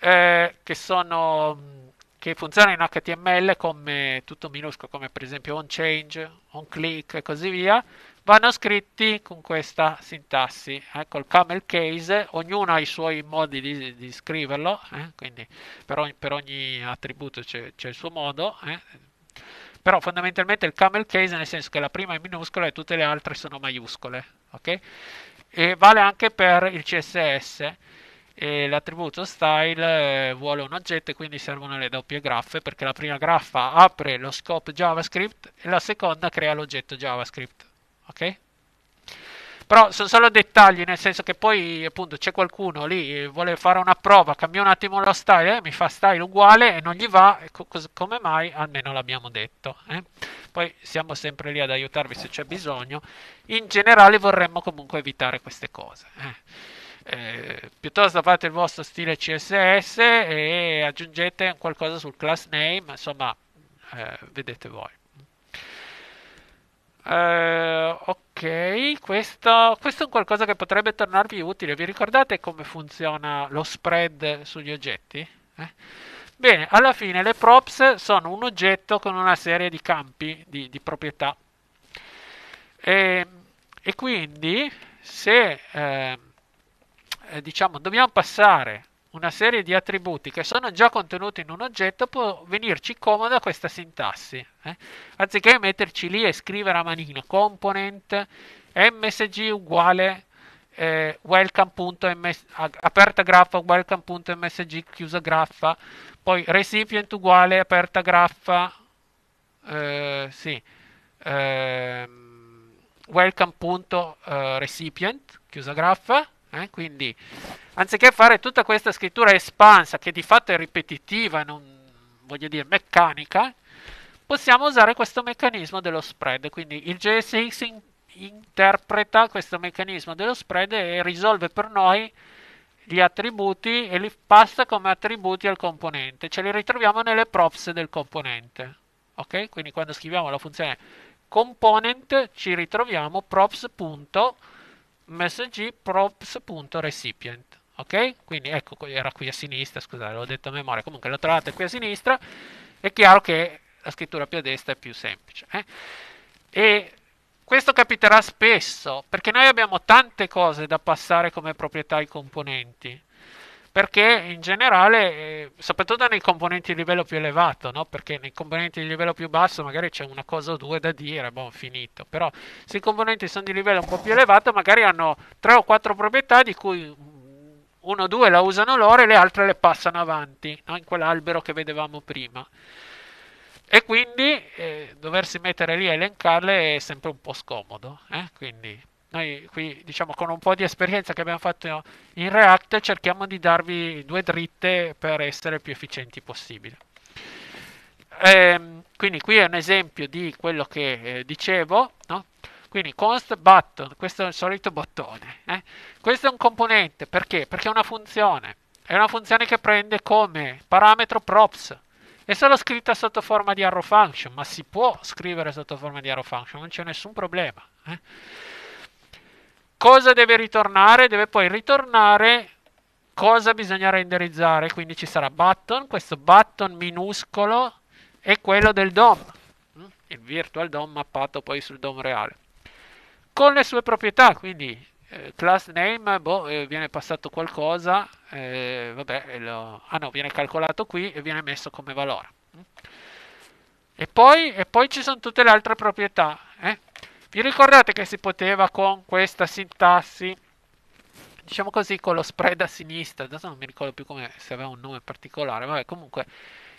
Speaker 1: eh, che sono che funzionano in HTML come tutto minuscolo, come per esempio on change, on click e così via, vanno scritti con questa sintassi. ecco eh, il camel case, ognuno ha i suoi modi di, di scriverlo, eh, quindi per ogni, per ogni attributo c'è, il suo modo. Eh. Però fondamentalmente il camel case nel senso che la prima è minuscola e tutte le altre sono maiuscole ok? E vale anche per il CSS. l'attributo style eh, vuole un oggetto e quindi servono le doppie graffe perché la prima graffa apre lo scope JavaScript e la seconda crea l'oggetto JavaScript. Ok? Però sono solo dettagli, nel senso che poi appunto c'è qualcuno lì, vuole fare una prova, cambia un attimo lo style, eh, mi fa style uguale e non gli va, co- come mai? Almeno l'abbiamo detto. Eh. Poi siamo sempre lì ad aiutarvi se c'è bisogno. In generale vorremmo comunque evitare queste cose. Eh. Eh, piuttosto fate il vostro stile CSS e aggiungete qualcosa sul class name, insomma, eh, vedete voi. Eh, ok, questo, questo, è qualcosa che potrebbe tornarvi utile. Vi ricordate come funziona lo spread sugli oggetti? Eh? Bene, alla fine le props sono un oggetto con una serie di campi di, di proprietà. E, e, quindi se ehm, eh, diciamo dobbiamo passare una serie di attributi che sono già contenuti in un oggetto, può venirci comoda questa sintassi. Eh? Anziché metterci lì e scrivere a manina component msg uguale eh, welcome.ms aperta graffa welcome.msg chiusa graffa, poi recipient uguale aperta graffa, eh, sì, ehm, eh, welcome.recipient chiusa graffa eh? Quindi, anziché fare tutta questa scrittura espansa, che di fatto è ripetitiva, non, voglio dire meccanica, possiamo usare questo meccanismo dello spread. Quindi il JSX in- interpreta questo meccanismo dello spread e risolve per noi gli attributi e li passa come attributi al componente. Ce li ritroviamo nelle props del componente. Ok? Quindi quando scriviamo la funzione component ci ritroviamo props.component message.props.recipient. Ok? Quindi ecco, era qui a sinistra, scusate, l'ho detto a memoria. Comunque lo trovate qui a sinistra. È chiaro che la scrittura più a destra è più semplice. Eh? E questo capiterà spesso, perché noi abbiamo tante cose da passare come proprietà ai componenti perché in generale, eh, soprattutto nei componenti di livello più elevato, no? perché nei componenti di livello più basso magari c'è una cosa o due da dire, boh, finito, però se i componenti sono di livello un po' più elevato magari hanno tre o quattro proprietà di cui uno o due la usano loro e le altre le passano avanti, no? in quell'albero che vedevamo prima. E quindi eh, doversi mettere lì a elencarle è sempre un po' scomodo, eh? quindi noi qui diciamo con un po' di esperienza che abbiamo fatto in React cerchiamo di darvi due dritte per essere più efficienti possibile. Ehm, quindi qui è un esempio di quello che eh, dicevo, no? quindi const button, questo è il solito bottone, eh? questo è un componente, perché? Perché è una funzione, è una funzione che prende come parametro props, è solo scritta sotto forma di arrow function, ma si può scrivere sotto forma di arrow function, non c'è nessun problema. Eh? cosa deve ritornare? Deve poi ritornare cosa bisogna renderizzare. Quindi ci sarà button, questo button minuscolo e quello del DOM, il virtual DOM mappato poi sul DOM reale. Con le sue proprietà, quindi eh, class name, boh, eh, viene passato qualcosa, eh, vabbè, eh, lo, ah no, viene calcolato qui e viene messo come valore. E poi, e poi ci sono tutte le altre proprietà. Eh? Vi ricordate che si poteva con questa sintassi, diciamo così, con lo spread a sinistra, adesso non mi ricordo più come, se aveva un nome particolare, vabbè, comunque,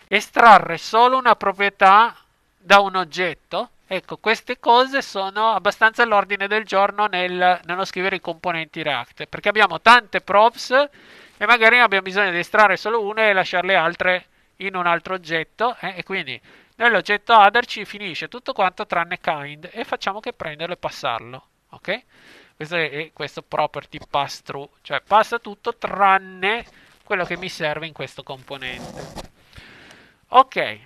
Speaker 1: estrarre solo una proprietà da un oggetto. Ecco, queste cose sono abbastanza all'ordine del giorno nel, nello scrivere i componenti React, perché abbiamo tante props e magari abbiamo bisogno di estrarre solo una e lasciare le altre in un altro oggetto, eh, e quindi Nell'oggetto l'oggetto ah, other ci finisce tutto quanto tranne kind e facciamo che prenderlo e passarlo, ok? Questo è questo property pass through, cioè passa tutto tranne quello che mi serve in questo componente. Ok,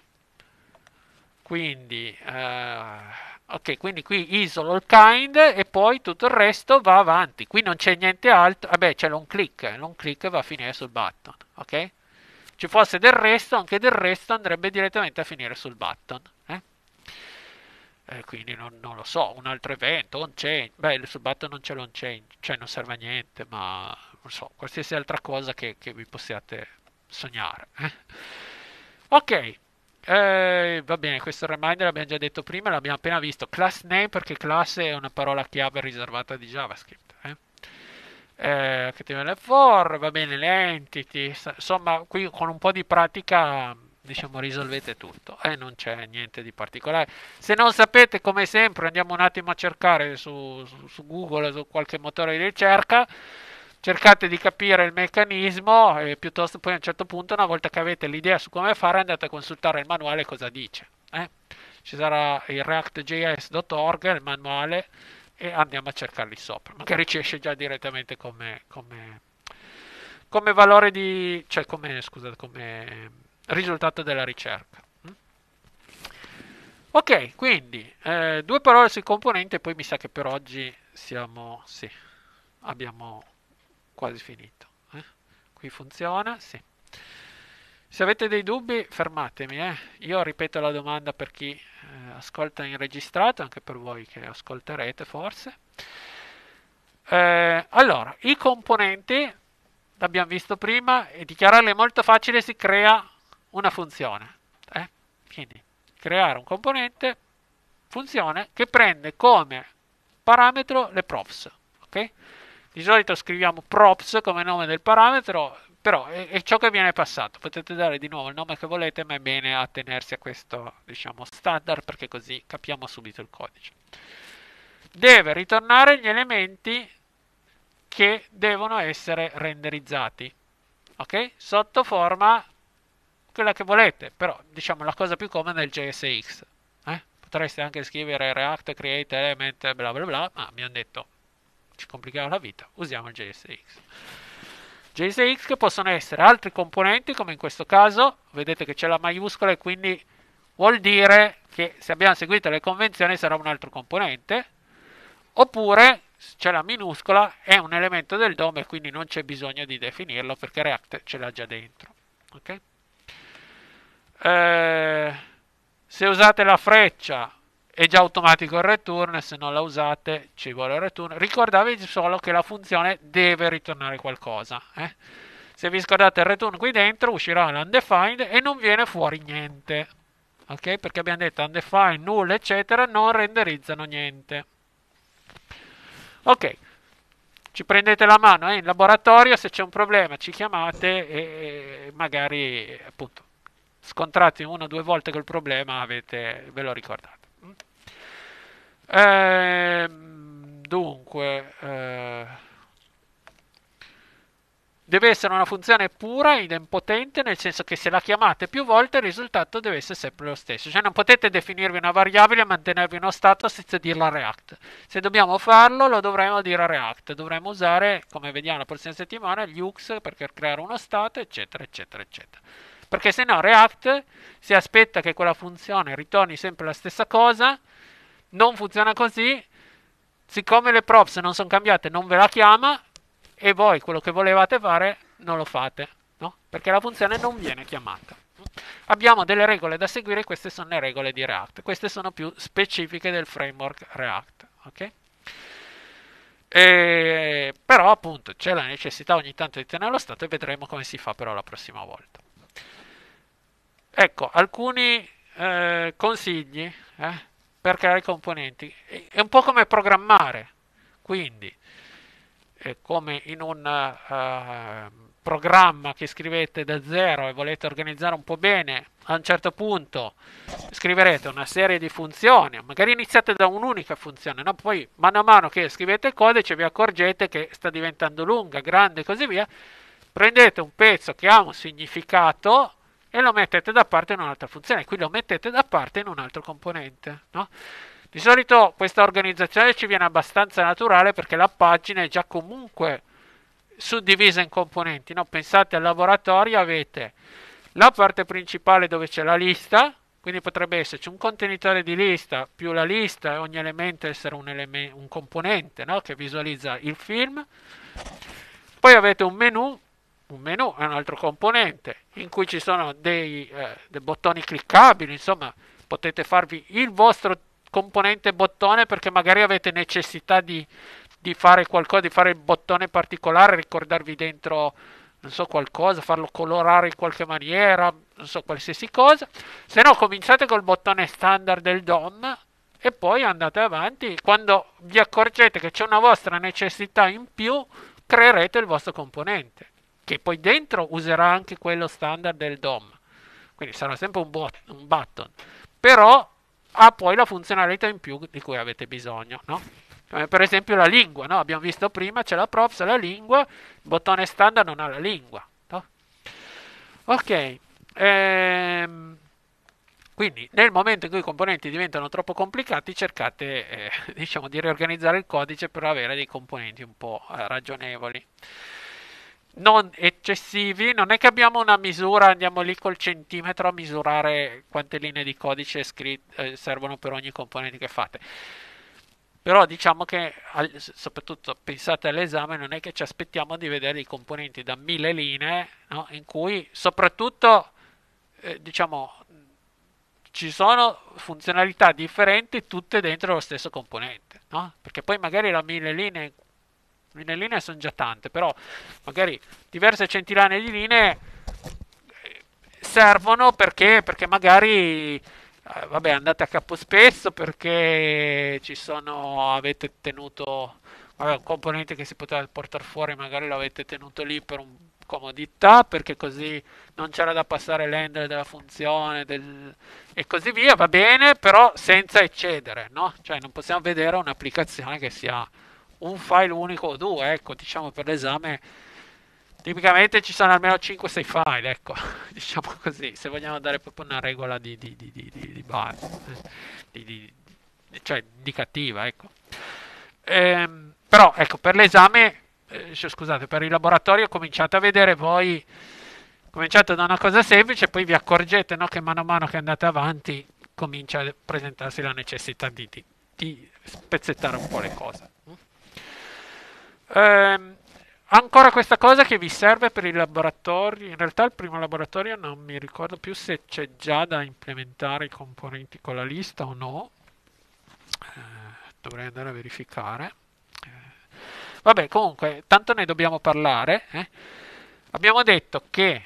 Speaker 1: quindi, uh, okay, quindi qui isolo il kind e poi tutto il resto va avanti. Qui non c'è niente altro, vabbè c'è l'on click, l'on click va a finire sul button, ok? ci fosse del resto, anche del resto andrebbe direttamente a finire sul button. Eh? Eh, quindi non, non, lo so, un altro evento, on change, beh sul button non c'è l'on change, cioè non serve a niente, ma non so, qualsiasi altra cosa che, che vi possiate sognare. Eh? Ok, eh, va bene, questo reminder l'abbiamo già detto prima, l'abbiamo appena visto. Class name perché classe è una parola chiave riservata di JavaScript eh, HTML4, va bene le entity, insomma qui con un po' di pratica diciamo risolvete tutto e eh, non c'è niente di particolare se non sapete come sempre andiamo un attimo a cercare su, su, su google su qualche motore di ricerca cercate di capire il meccanismo e piuttosto poi a un certo punto una volta che avete l'idea su come fare andate a consultare il manuale cosa dice eh? ci sarà il reactjs.org il manuale e andiamo a cercarli sopra. Magari ci esce già direttamente come, come, come valore di... cioè come, scusate, come risultato della ricerca. Mm? Ok, quindi eh, due parole sul componente, poi mi sa che per oggi siamo, sì, abbiamo quasi finito. Eh? Qui funziona, sì. Se avete dei dubbi fermatemi, eh. io ripeto la domanda per chi... Eh, ascolta in registrato, anche per voi che ascolterete forse. Eh, allora, i componenti, l'abbiamo visto prima, e dichiararli è molto facile, si crea una funzione. Eh? Quindi creare un componente, funzione, che prende come parametro le props. Okay? Di solito scriviamo props come nome del parametro, però è, è, ciò che viene passato, potete dare di nuovo il nome che volete, ma è bene attenersi a questo diciamo, standard perché così capiamo subito il codice. Deve ritornare gli elementi che devono essere renderizzati, ok? Sotto forma quella che volete, però diciamo la cosa più comune è il JSX. Eh? Potreste anche scrivere React, Create, Element, bla bla bla, ma mi hanno detto ci complichiamo la vita, usiamo il JSX. JSX che possono essere altri componenti, come in questo caso, vedete che c'è la maiuscola e quindi vuol dire che se abbiamo seguito le convenzioni sarà un altro componente, oppure c'è la minuscola, è un elemento del DOM e quindi non c'è bisogno di definirlo perché React ce l'ha già dentro. Okay? Eh, se usate la freccia è già automatico il return, se non la usate ci vuole il return. Ricordatevi solo che la funzione deve ritornare qualcosa. Eh? Se vi scordate il return qui dentro uscirà l'undefined e non viene fuori niente. Ok? Perché abbiamo detto undefined, null, eccetera, non renderizzano niente. Ok. Ci prendete la mano eh? in laboratorio, se c'è un problema ci chiamate e magari appunto scontrate una o due volte col problema avete, ve lo ricordate. Eh, dunque, eh, deve essere una funzione pura, impotente, nel senso che se la chiamate più volte il risultato deve essere sempre lo stesso. Cioè non potete definirvi una variabile e mantenervi uno stato senza dirla React. Se dobbiamo farlo lo dovremmo dire a React, Dovremmo usare, come vediamo la prossima settimana, gli UX per creare uno stato, eccetera, eccetera, eccetera. Perché se no React si aspetta che quella funzione ritorni sempre la stessa cosa, non funziona così, siccome le props non sono cambiate non ve la chiama e voi quello che volevate fare non lo fate, no? perché la funzione non viene chiamata. Abbiamo delle regole da seguire, queste sono le regole di React, queste sono più specifiche del framework React. Okay? E, però appunto c'è la necessità ogni tanto di tenerlo stato e vedremo come si fa però la prossima volta. Ecco, alcuni eh, consigli. Eh? per creare i componenti. È un po' come programmare, quindi è come in un uh, programma che scrivete da zero e volete organizzare un po' bene, a un certo punto scriverete una serie di funzioni, magari iniziate da un'unica funzione, no? poi mano a mano che scrivete codice vi accorgete che sta diventando lunga, grande e così via, prendete un pezzo che ha un significato e lo mettete da parte in un'altra funzione, qui lo mettete da parte in un altro componente. No? Di solito questa organizzazione ci viene abbastanza naturale perché la pagina è già comunque suddivisa in componenti. No? Pensate al laboratorio, avete la parte principale dove c'è la lista, quindi potrebbe esserci un contenitore di lista più la lista ogni elemento essere un, eleme- un componente no? che visualizza il film. Poi avete un menu un menu è un altro componente in cui ci sono dei, eh, dei bottoni cliccabili, insomma potete farvi il vostro componente bottone perché magari avete necessità di, di fare qualcosa, di fare il bottone particolare, ricordarvi dentro non so qualcosa, farlo colorare in qualche maniera, non so qualsiasi cosa. Se no cominciate col bottone standard del DOM e poi andate avanti. Quando vi accorgete che c'è una vostra necessità in più, creerete il vostro componente che poi dentro userà anche quello standard del DOM. Quindi sarà sempre un, bot, un button. Però ha poi la funzionalità in più di cui avete bisogno, no? Come eh, per esempio la lingua, no? Abbiamo visto prima, c'è la props, la lingua, il bottone standard non ha la lingua, no? Ok. Ehm... Quindi nel momento in cui i componenti diventano troppo complicati cercate eh, diciamo, di riorganizzare il codice per avere dei componenti un po' ragionevoli non eccessivi, non è che abbiamo una misura, andiamo lì col centimetro a misurare quante linee di codice scritte, eh, servono per ogni componente che fate. Però diciamo che, al, soprattutto pensate all'esame, non è che ci aspettiamo di vedere i componenti da mille linee, no? in cui soprattutto, eh, diciamo, ci sono funzionalità differenti tutte dentro lo stesso componente, no? Perché poi magari la mille linee le linee sono già tante, però magari diverse centinaia di linee eh, servono perché, perché magari eh, vabbè, andate a capo spesso perché ci sono, avete tenuto vabbè, un componente che si poteva portare fuori, magari l'avete tenuto lì per un comodità perché così non c'era da passare l'handle della funzione del... e così via, va bene, però senza eccedere, no? Cioè non possiamo vedere un'applicazione che sia un file unico o due, ecco, diciamo per l'esame tipicamente ci sono almeno 5-6 file, ecco, diciamo così, se vogliamo dare proprio una regola di, di, di, di base, cioè indicativa, ecco. Ehm, però, ecco, per l'esame, eh, cioè, scusate, per il laboratorio cominciate a vedere voi, cominciate da una cosa semplice, poi vi accorgete no, che mano a mano che andate avanti comincia a presentarsi la necessità di, di spezzettare un po' le cose. Mm? Ehm, ancora questa cosa che vi serve per i laboratori. In realtà il primo laboratorio non mi ricordo più se c'è già da implementare i componenti con la lista o no. Eh, dovrei andare a verificare. Eh, vabbè, comunque, tanto ne dobbiamo parlare. Eh. Abbiamo detto che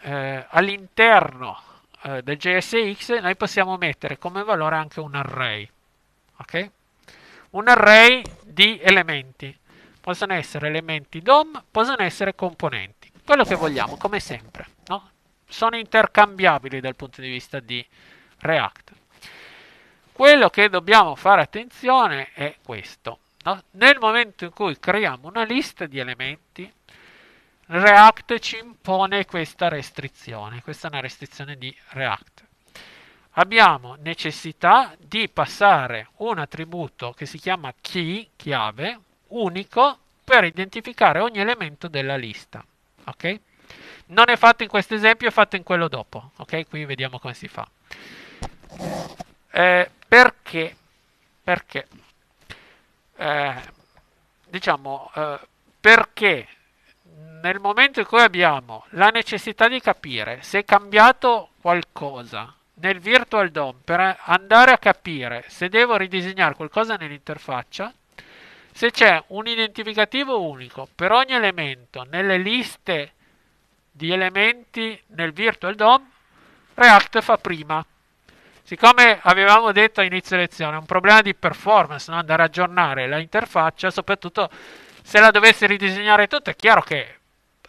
Speaker 1: eh, all'interno eh, del JSX noi possiamo mettere come valore anche un array. Ok? Un array di elementi possono essere elementi DOM, possono essere componenti, quello che vogliamo, come sempre. No? Sono intercambiabili dal punto di vista di React. Quello che dobbiamo fare attenzione è questo. No? Nel momento in cui creiamo una lista di elementi, React ci impone questa restrizione. Questa è una restrizione di React. Abbiamo necessità di passare un attributo che si chiama key, chiave, unico per identificare ogni elemento della lista. Okay? Non è fatto in questo esempio, è fatto in quello dopo. Okay? Qui vediamo come si fa. Eh, perché? Perché? Eh, diciamo, eh, perché nel momento in cui abbiamo la necessità di capire se è cambiato qualcosa nel virtual DOM per andare a capire se devo ridisegnare qualcosa nell'interfaccia, se c'è un identificativo unico per ogni elemento nelle liste di elementi nel Virtual DOM, React fa prima. Siccome avevamo detto a inizio lezione, è un problema di performance no? andare a aggiornare la interfaccia, soprattutto se la dovessi ridisegnare tutto, è chiaro che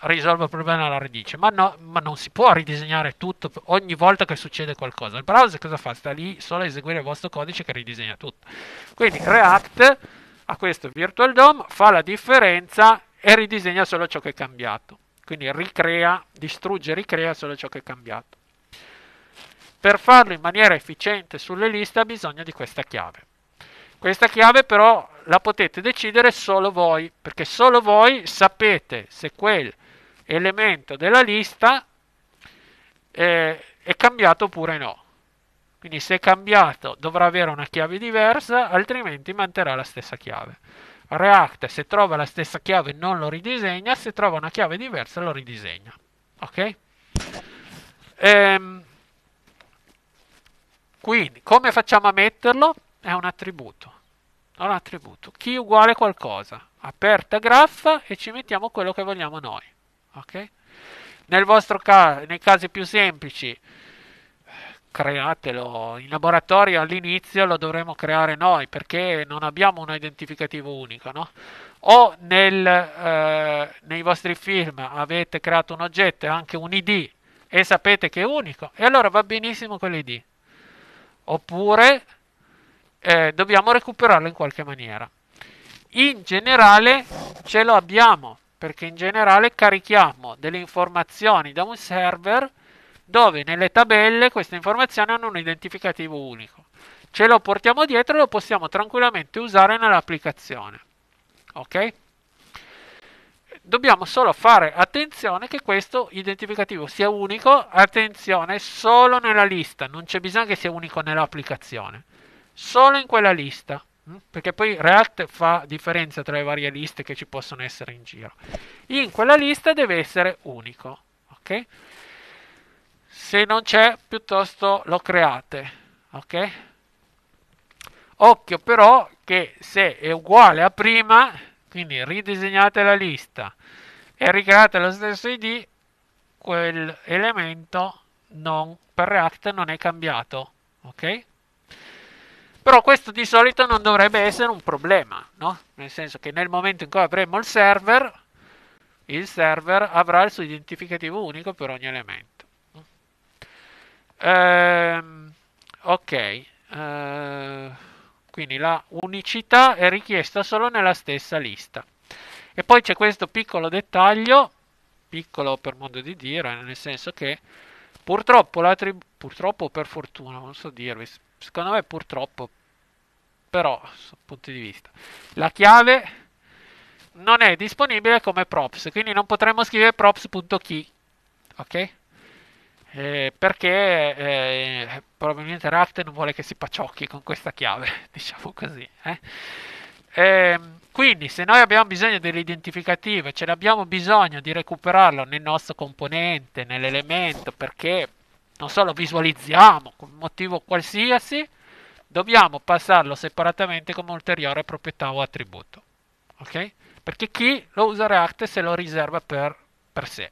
Speaker 1: risolve il problema alla radice, ma, no, ma non si può ridisegnare tutto ogni volta che succede qualcosa. Il browser cosa fa? Sta lì solo a eseguire il vostro codice che ridisegna tutto. Quindi React a questo Virtual DOM, fa la differenza e ridisegna solo ciò che è cambiato. Quindi ricrea, distrugge, ricrea solo ciò che è cambiato. Per farlo in maniera efficiente sulle liste ha bisogno di questa chiave. Questa chiave però la potete decidere solo voi, perché solo voi sapete se quel elemento della lista eh, è cambiato oppure no. Quindi se è cambiato dovrà avere una chiave diversa, altrimenti manterrà la stessa chiave. React se trova la stessa chiave non lo ridisegna, se trova una chiave diversa lo ridisegna. Ok? Ehm, quindi come facciamo a metterlo? È un attributo. Un attributo. Key uguale qualcosa. Aperta graffa e ci mettiamo quello che vogliamo noi. Ok? Nel vostro caso, nei casi più semplici, createlo. In laboratorio all'inizio lo dovremo creare noi perché non abbiamo un identificativo unico, no? O nel, eh, nei vostri film avete creato un oggetto e anche un ID e sapete che è unico, e allora va benissimo quell'ID. Oppure eh, dobbiamo recuperarlo in qualche maniera. In generale ce lo abbiamo perché in generale carichiamo delle informazioni da un server dove nelle tabelle queste informazioni hanno un identificativo unico. Ce lo portiamo dietro e lo possiamo tranquillamente usare nell'applicazione. Ok? Dobbiamo solo fare attenzione che questo identificativo sia unico, attenzione, solo nella lista, non c'è bisogno che sia unico nell'applicazione, solo in quella lista, mm? perché poi React fa differenza tra le varie liste che ci possono essere in giro. In quella lista deve essere unico, ok? se non c'è piuttosto lo create ok occhio però che se è uguale a prima quindi ridisegnate la lista e ricreate lo stesso id quell'elemento non per React non è cambiato ok però questo di solito non dovrebbe essere un problema no? nel senso che nel momento in cui avremo il server il server avrà il suo identificativo unico per ogni elemento Ehm, ok. Ehm, quindi la unicità è richiesta solo nella stessa lista. E poi c'è questo piccolo dettaglio, piccolo per modo di dire, nel senso che purtroppo, la purtroppo per fortuna, non so dirvi, secondo me purtroppo, però, dal punto di vista, la chiave non è disponibile come props, quindi non potremmo scrivere props.key, ok? eh, perché eh, probabilmente non vuole che si paciocchi con questa chiave, diciamo così. Eh? E, ehm, quindi se noi abbiamo bisogno dell'identificativo, e ce l'abbiamo bisogno di recuperarlo nel nostro componente, nell'elemento, perché non solo visualizziamo con motivo qualsiasi, dobbiamo passarlo separatamente come ulteriore proprietà o attributo. Okay? Perché chi lo usa React se lo riserva per, per sé.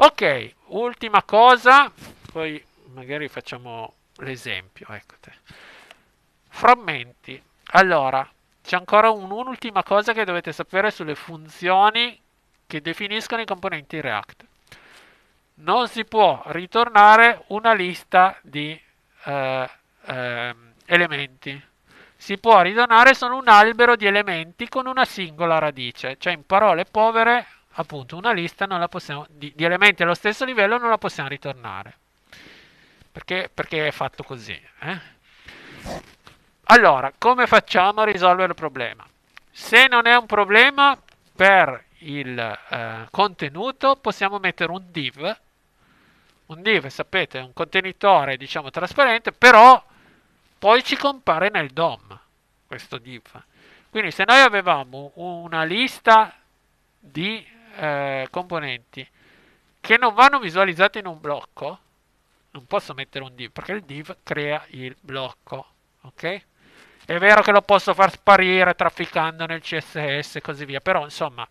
Speaker 1: Ok, ultima cosa, poi magari facciamo l'esempio. Ecco Frammenti. Allora, c'è ancora un'ultima cosa che dovete sapere sulle funzioni che definiscono i componenti React. Non si può ritornare una lista di eh, eh, elementi. Si può ritornare solo un albero di elementi con una singola radice, cioè in parole povere appunto una lista possiamo, di, di, elementi allo stesso livello non la possiamo ritornare. Perché, perché è fatto così. Eh? Allora, come facciamo a risolvere il problema? Se non è un problema per il eh, contenuto, possiamo mettere un div. Un div, sapete, è un contenitore, diciamo, trasparente, però poi ci compare nel DOM questo div. Quindi se noi avevamo una lista di eh, componenti che non vanno visualizzate in un blocco, non posso mettere un div perché il div crea il blocco, ok? È vero che lo posso far sparire trafficando nel CSS e così via, però insomma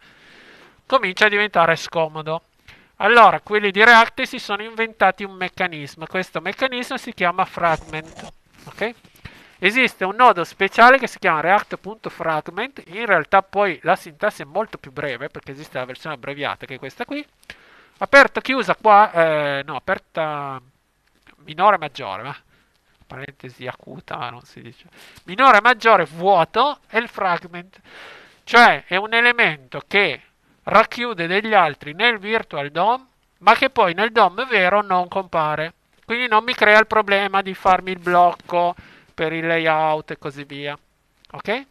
Speaker 1: comincia a diventare scomodo. Allora, quelli di React si sono inventati un meccanismo, questo meccanismo si chiama fragment, ok? Esiste un nodo speciale che si chiama React.fragment, in realtà poi la sintassi è molto più breve perché esiste la versione abbreviata che è questa qui. Aperta, chiusa qua, eh, no, aperta minore maggiore, ma parentesi acuta, ma non si dice. Minore maggiore vuoto è il fragment, cioè è un elemento che racchiude degli altri nel virtual DOM, ma che poi nel DOM vero non compare. Quindi non mi crea il problema di farmi il blocco per il layout e così via. Ok?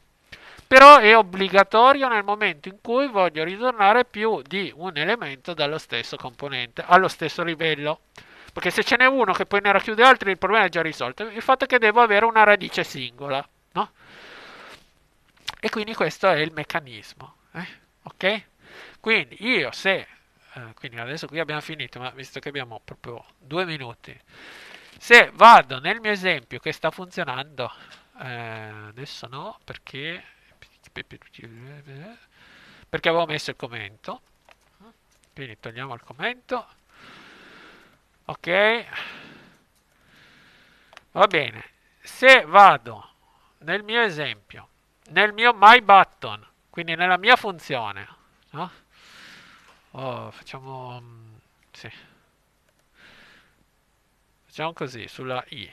Speaker 1: Però è obbligatorio nel momento in cui voglio ritornare più di un elemento dallo stesso componente, allo stesso livello. Perché se ce n'è uno che poi ne racchiude altri, il problema è già risolto. Il fatto è che devo avere una radice singola, no? E quindi questo è il meccanismo. Eh? Ok? Quindi io se eh, quindi adesso qui abbiamo finito, ma visto che abbiamo proprio due minuti, se vado nel mio esempio che sta funzionando eh, adesso no perché perché avevo messo il commento quindi togliamo il commento ok va bene se vado nel mio esempio nel mio my button quindi nella mia funzione no? oh, facciamo mm, sì Facciamo così, sulla I.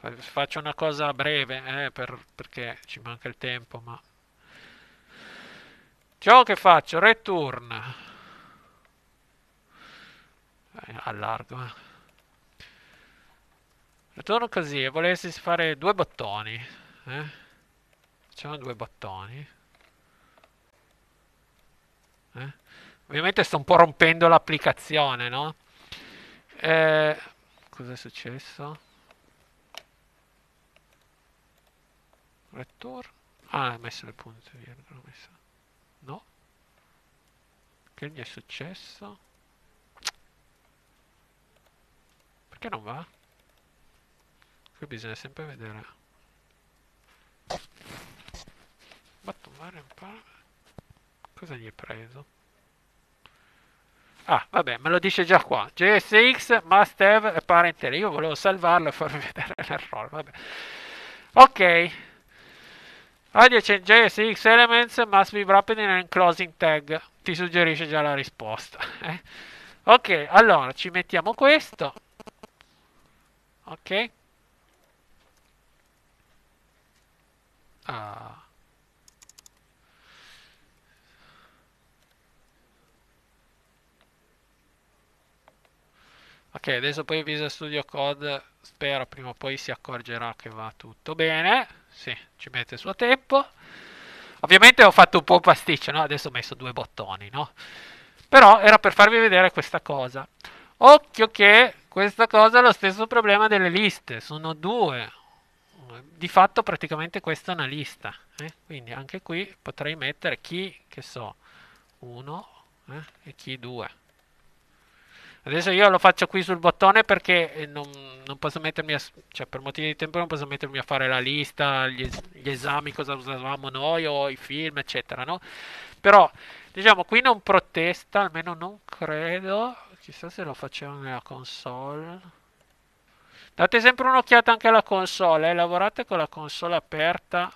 Speaker 1: Eh. Faccio una cosa breve, eh, per, perché ci manca il tempo, ma... Ciò diciamo che faccio, return. Eh, allargo, eh. Return così, e volessi fare due bottoni. Eh. Facciamo due bottoni. Eh. Ovviamente sto un po' rompendo l'applicazione, no? Eh Cos'è successo? Rettor? Ah, ha messo le punte virgola, ho messo. No? Che gli è successo? Perché non va? Qui bisogna sempre vedere. Batto mare un po'. Cosa gli è preso? Ah, vabbè, me lo dice già qua. JSX must have a parent array. Io volevo salvarlo e farvi vedere l'errore. Vabbè. Ok. Adiacent JSX elements must be wrapped in an enclosing tag. Ti suggerisce già la risposta. Eh? Ok, allora ci mettiamo questo. Ok. Ah. Ok, adesso poi Visual Studio Code spero prima o poi si accorgerà che va tutto bene. Sì, ci mette il suo tempo. Ovviamente ho fatto un po' pasticcio, no? Adesso ho messo due bottoni, no? Però era per farvi vedere questa cosa. Occhio che questa cosa ha lo stesso problema delle liste, sono due. Di fatto praticamente questa è una lista. Eh? Quindi anche qui potrei mettere chi, che so, uno eh? e chi due. Adesso io lo faccio qui sul bottone perché eh, non, non posso mettermi a, cioè per motivi di tempo non posso mettermi a fare la lista, gli, gli esami, cosa usavamo noi o i film, eccetera, no? Però, diciamo, qui non protesta, almeno non credo. Chissà se lo facevano nella console. Date sempre un'occhiata anche alla console, eh? lavorate con la console aperta,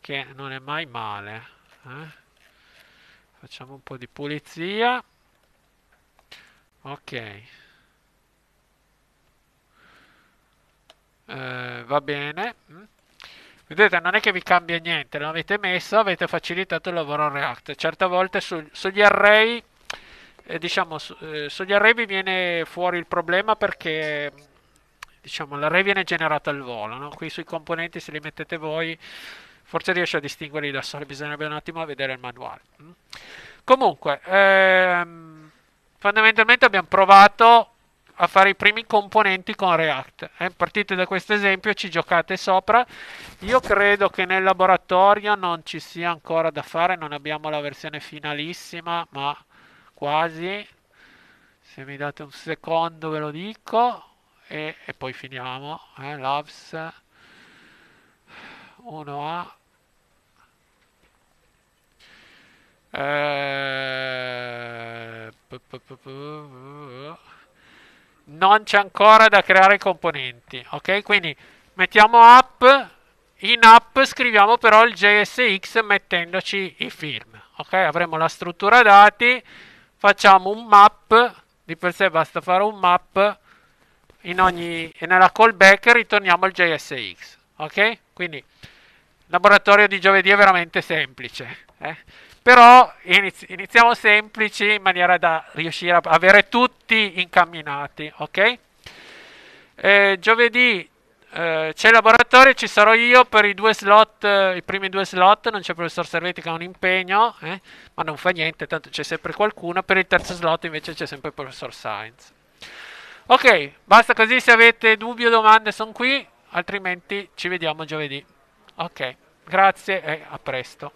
Speaker 1: che non è mai male. Eh? Facciamo un po' di pulizia ok eh, va bene mm. vedete non è che vi cambia niente l'avete messo avete facilitato il lavoro a React certe volte su, sugli array eh, diciamo su, eh, sugli array vi viene fuori il problema perché diciamo l'array viene generato al volo no? qui sui componenti se li mettete voi forse riesce a distinguerli da soli bisognerebbe un attimo vedere il manuale mm. comunque ehm, fondamentalmente abbiamo provato a fare i primi componenti con React. Eh, partite da questo esempio, ci giocate sopra. Io credo che nel laboratorio non ci sia ancora da fare, non abbiamo la versione finalissima, ma quasi. Se mi date un secondo ve lo dico e, e poi finiamo. Eh, Labs 1A. Eh, non c'è ancora da creare componenti ok quindi mettiamo app in app scriviamo però il jsx mettendoci i film ok avremo la struttura dati facciamo un map di per sé basta fare un map in ogni e nella callback ritorniamo al jsx ok quindi laboratorio di giovedì è veramente semplice eh? però iniziamo semplici in maniera da riuscire a avere tutti incamminati, ok? E eh, giovedì eh, c'è il laboratorio, ci sarò io per i due slot, i primi due slot, non c'è il professor Servetti che ha un impegno, eh, ma non fa niente, tanto c'è sempre qualcuno, per il terzo slot invece c'è sempre il professor Science. Ok, basta così, se avete dubbi o domande sono qui, altrimenti ci vediamo giovedì. Ok, grazie e a presto.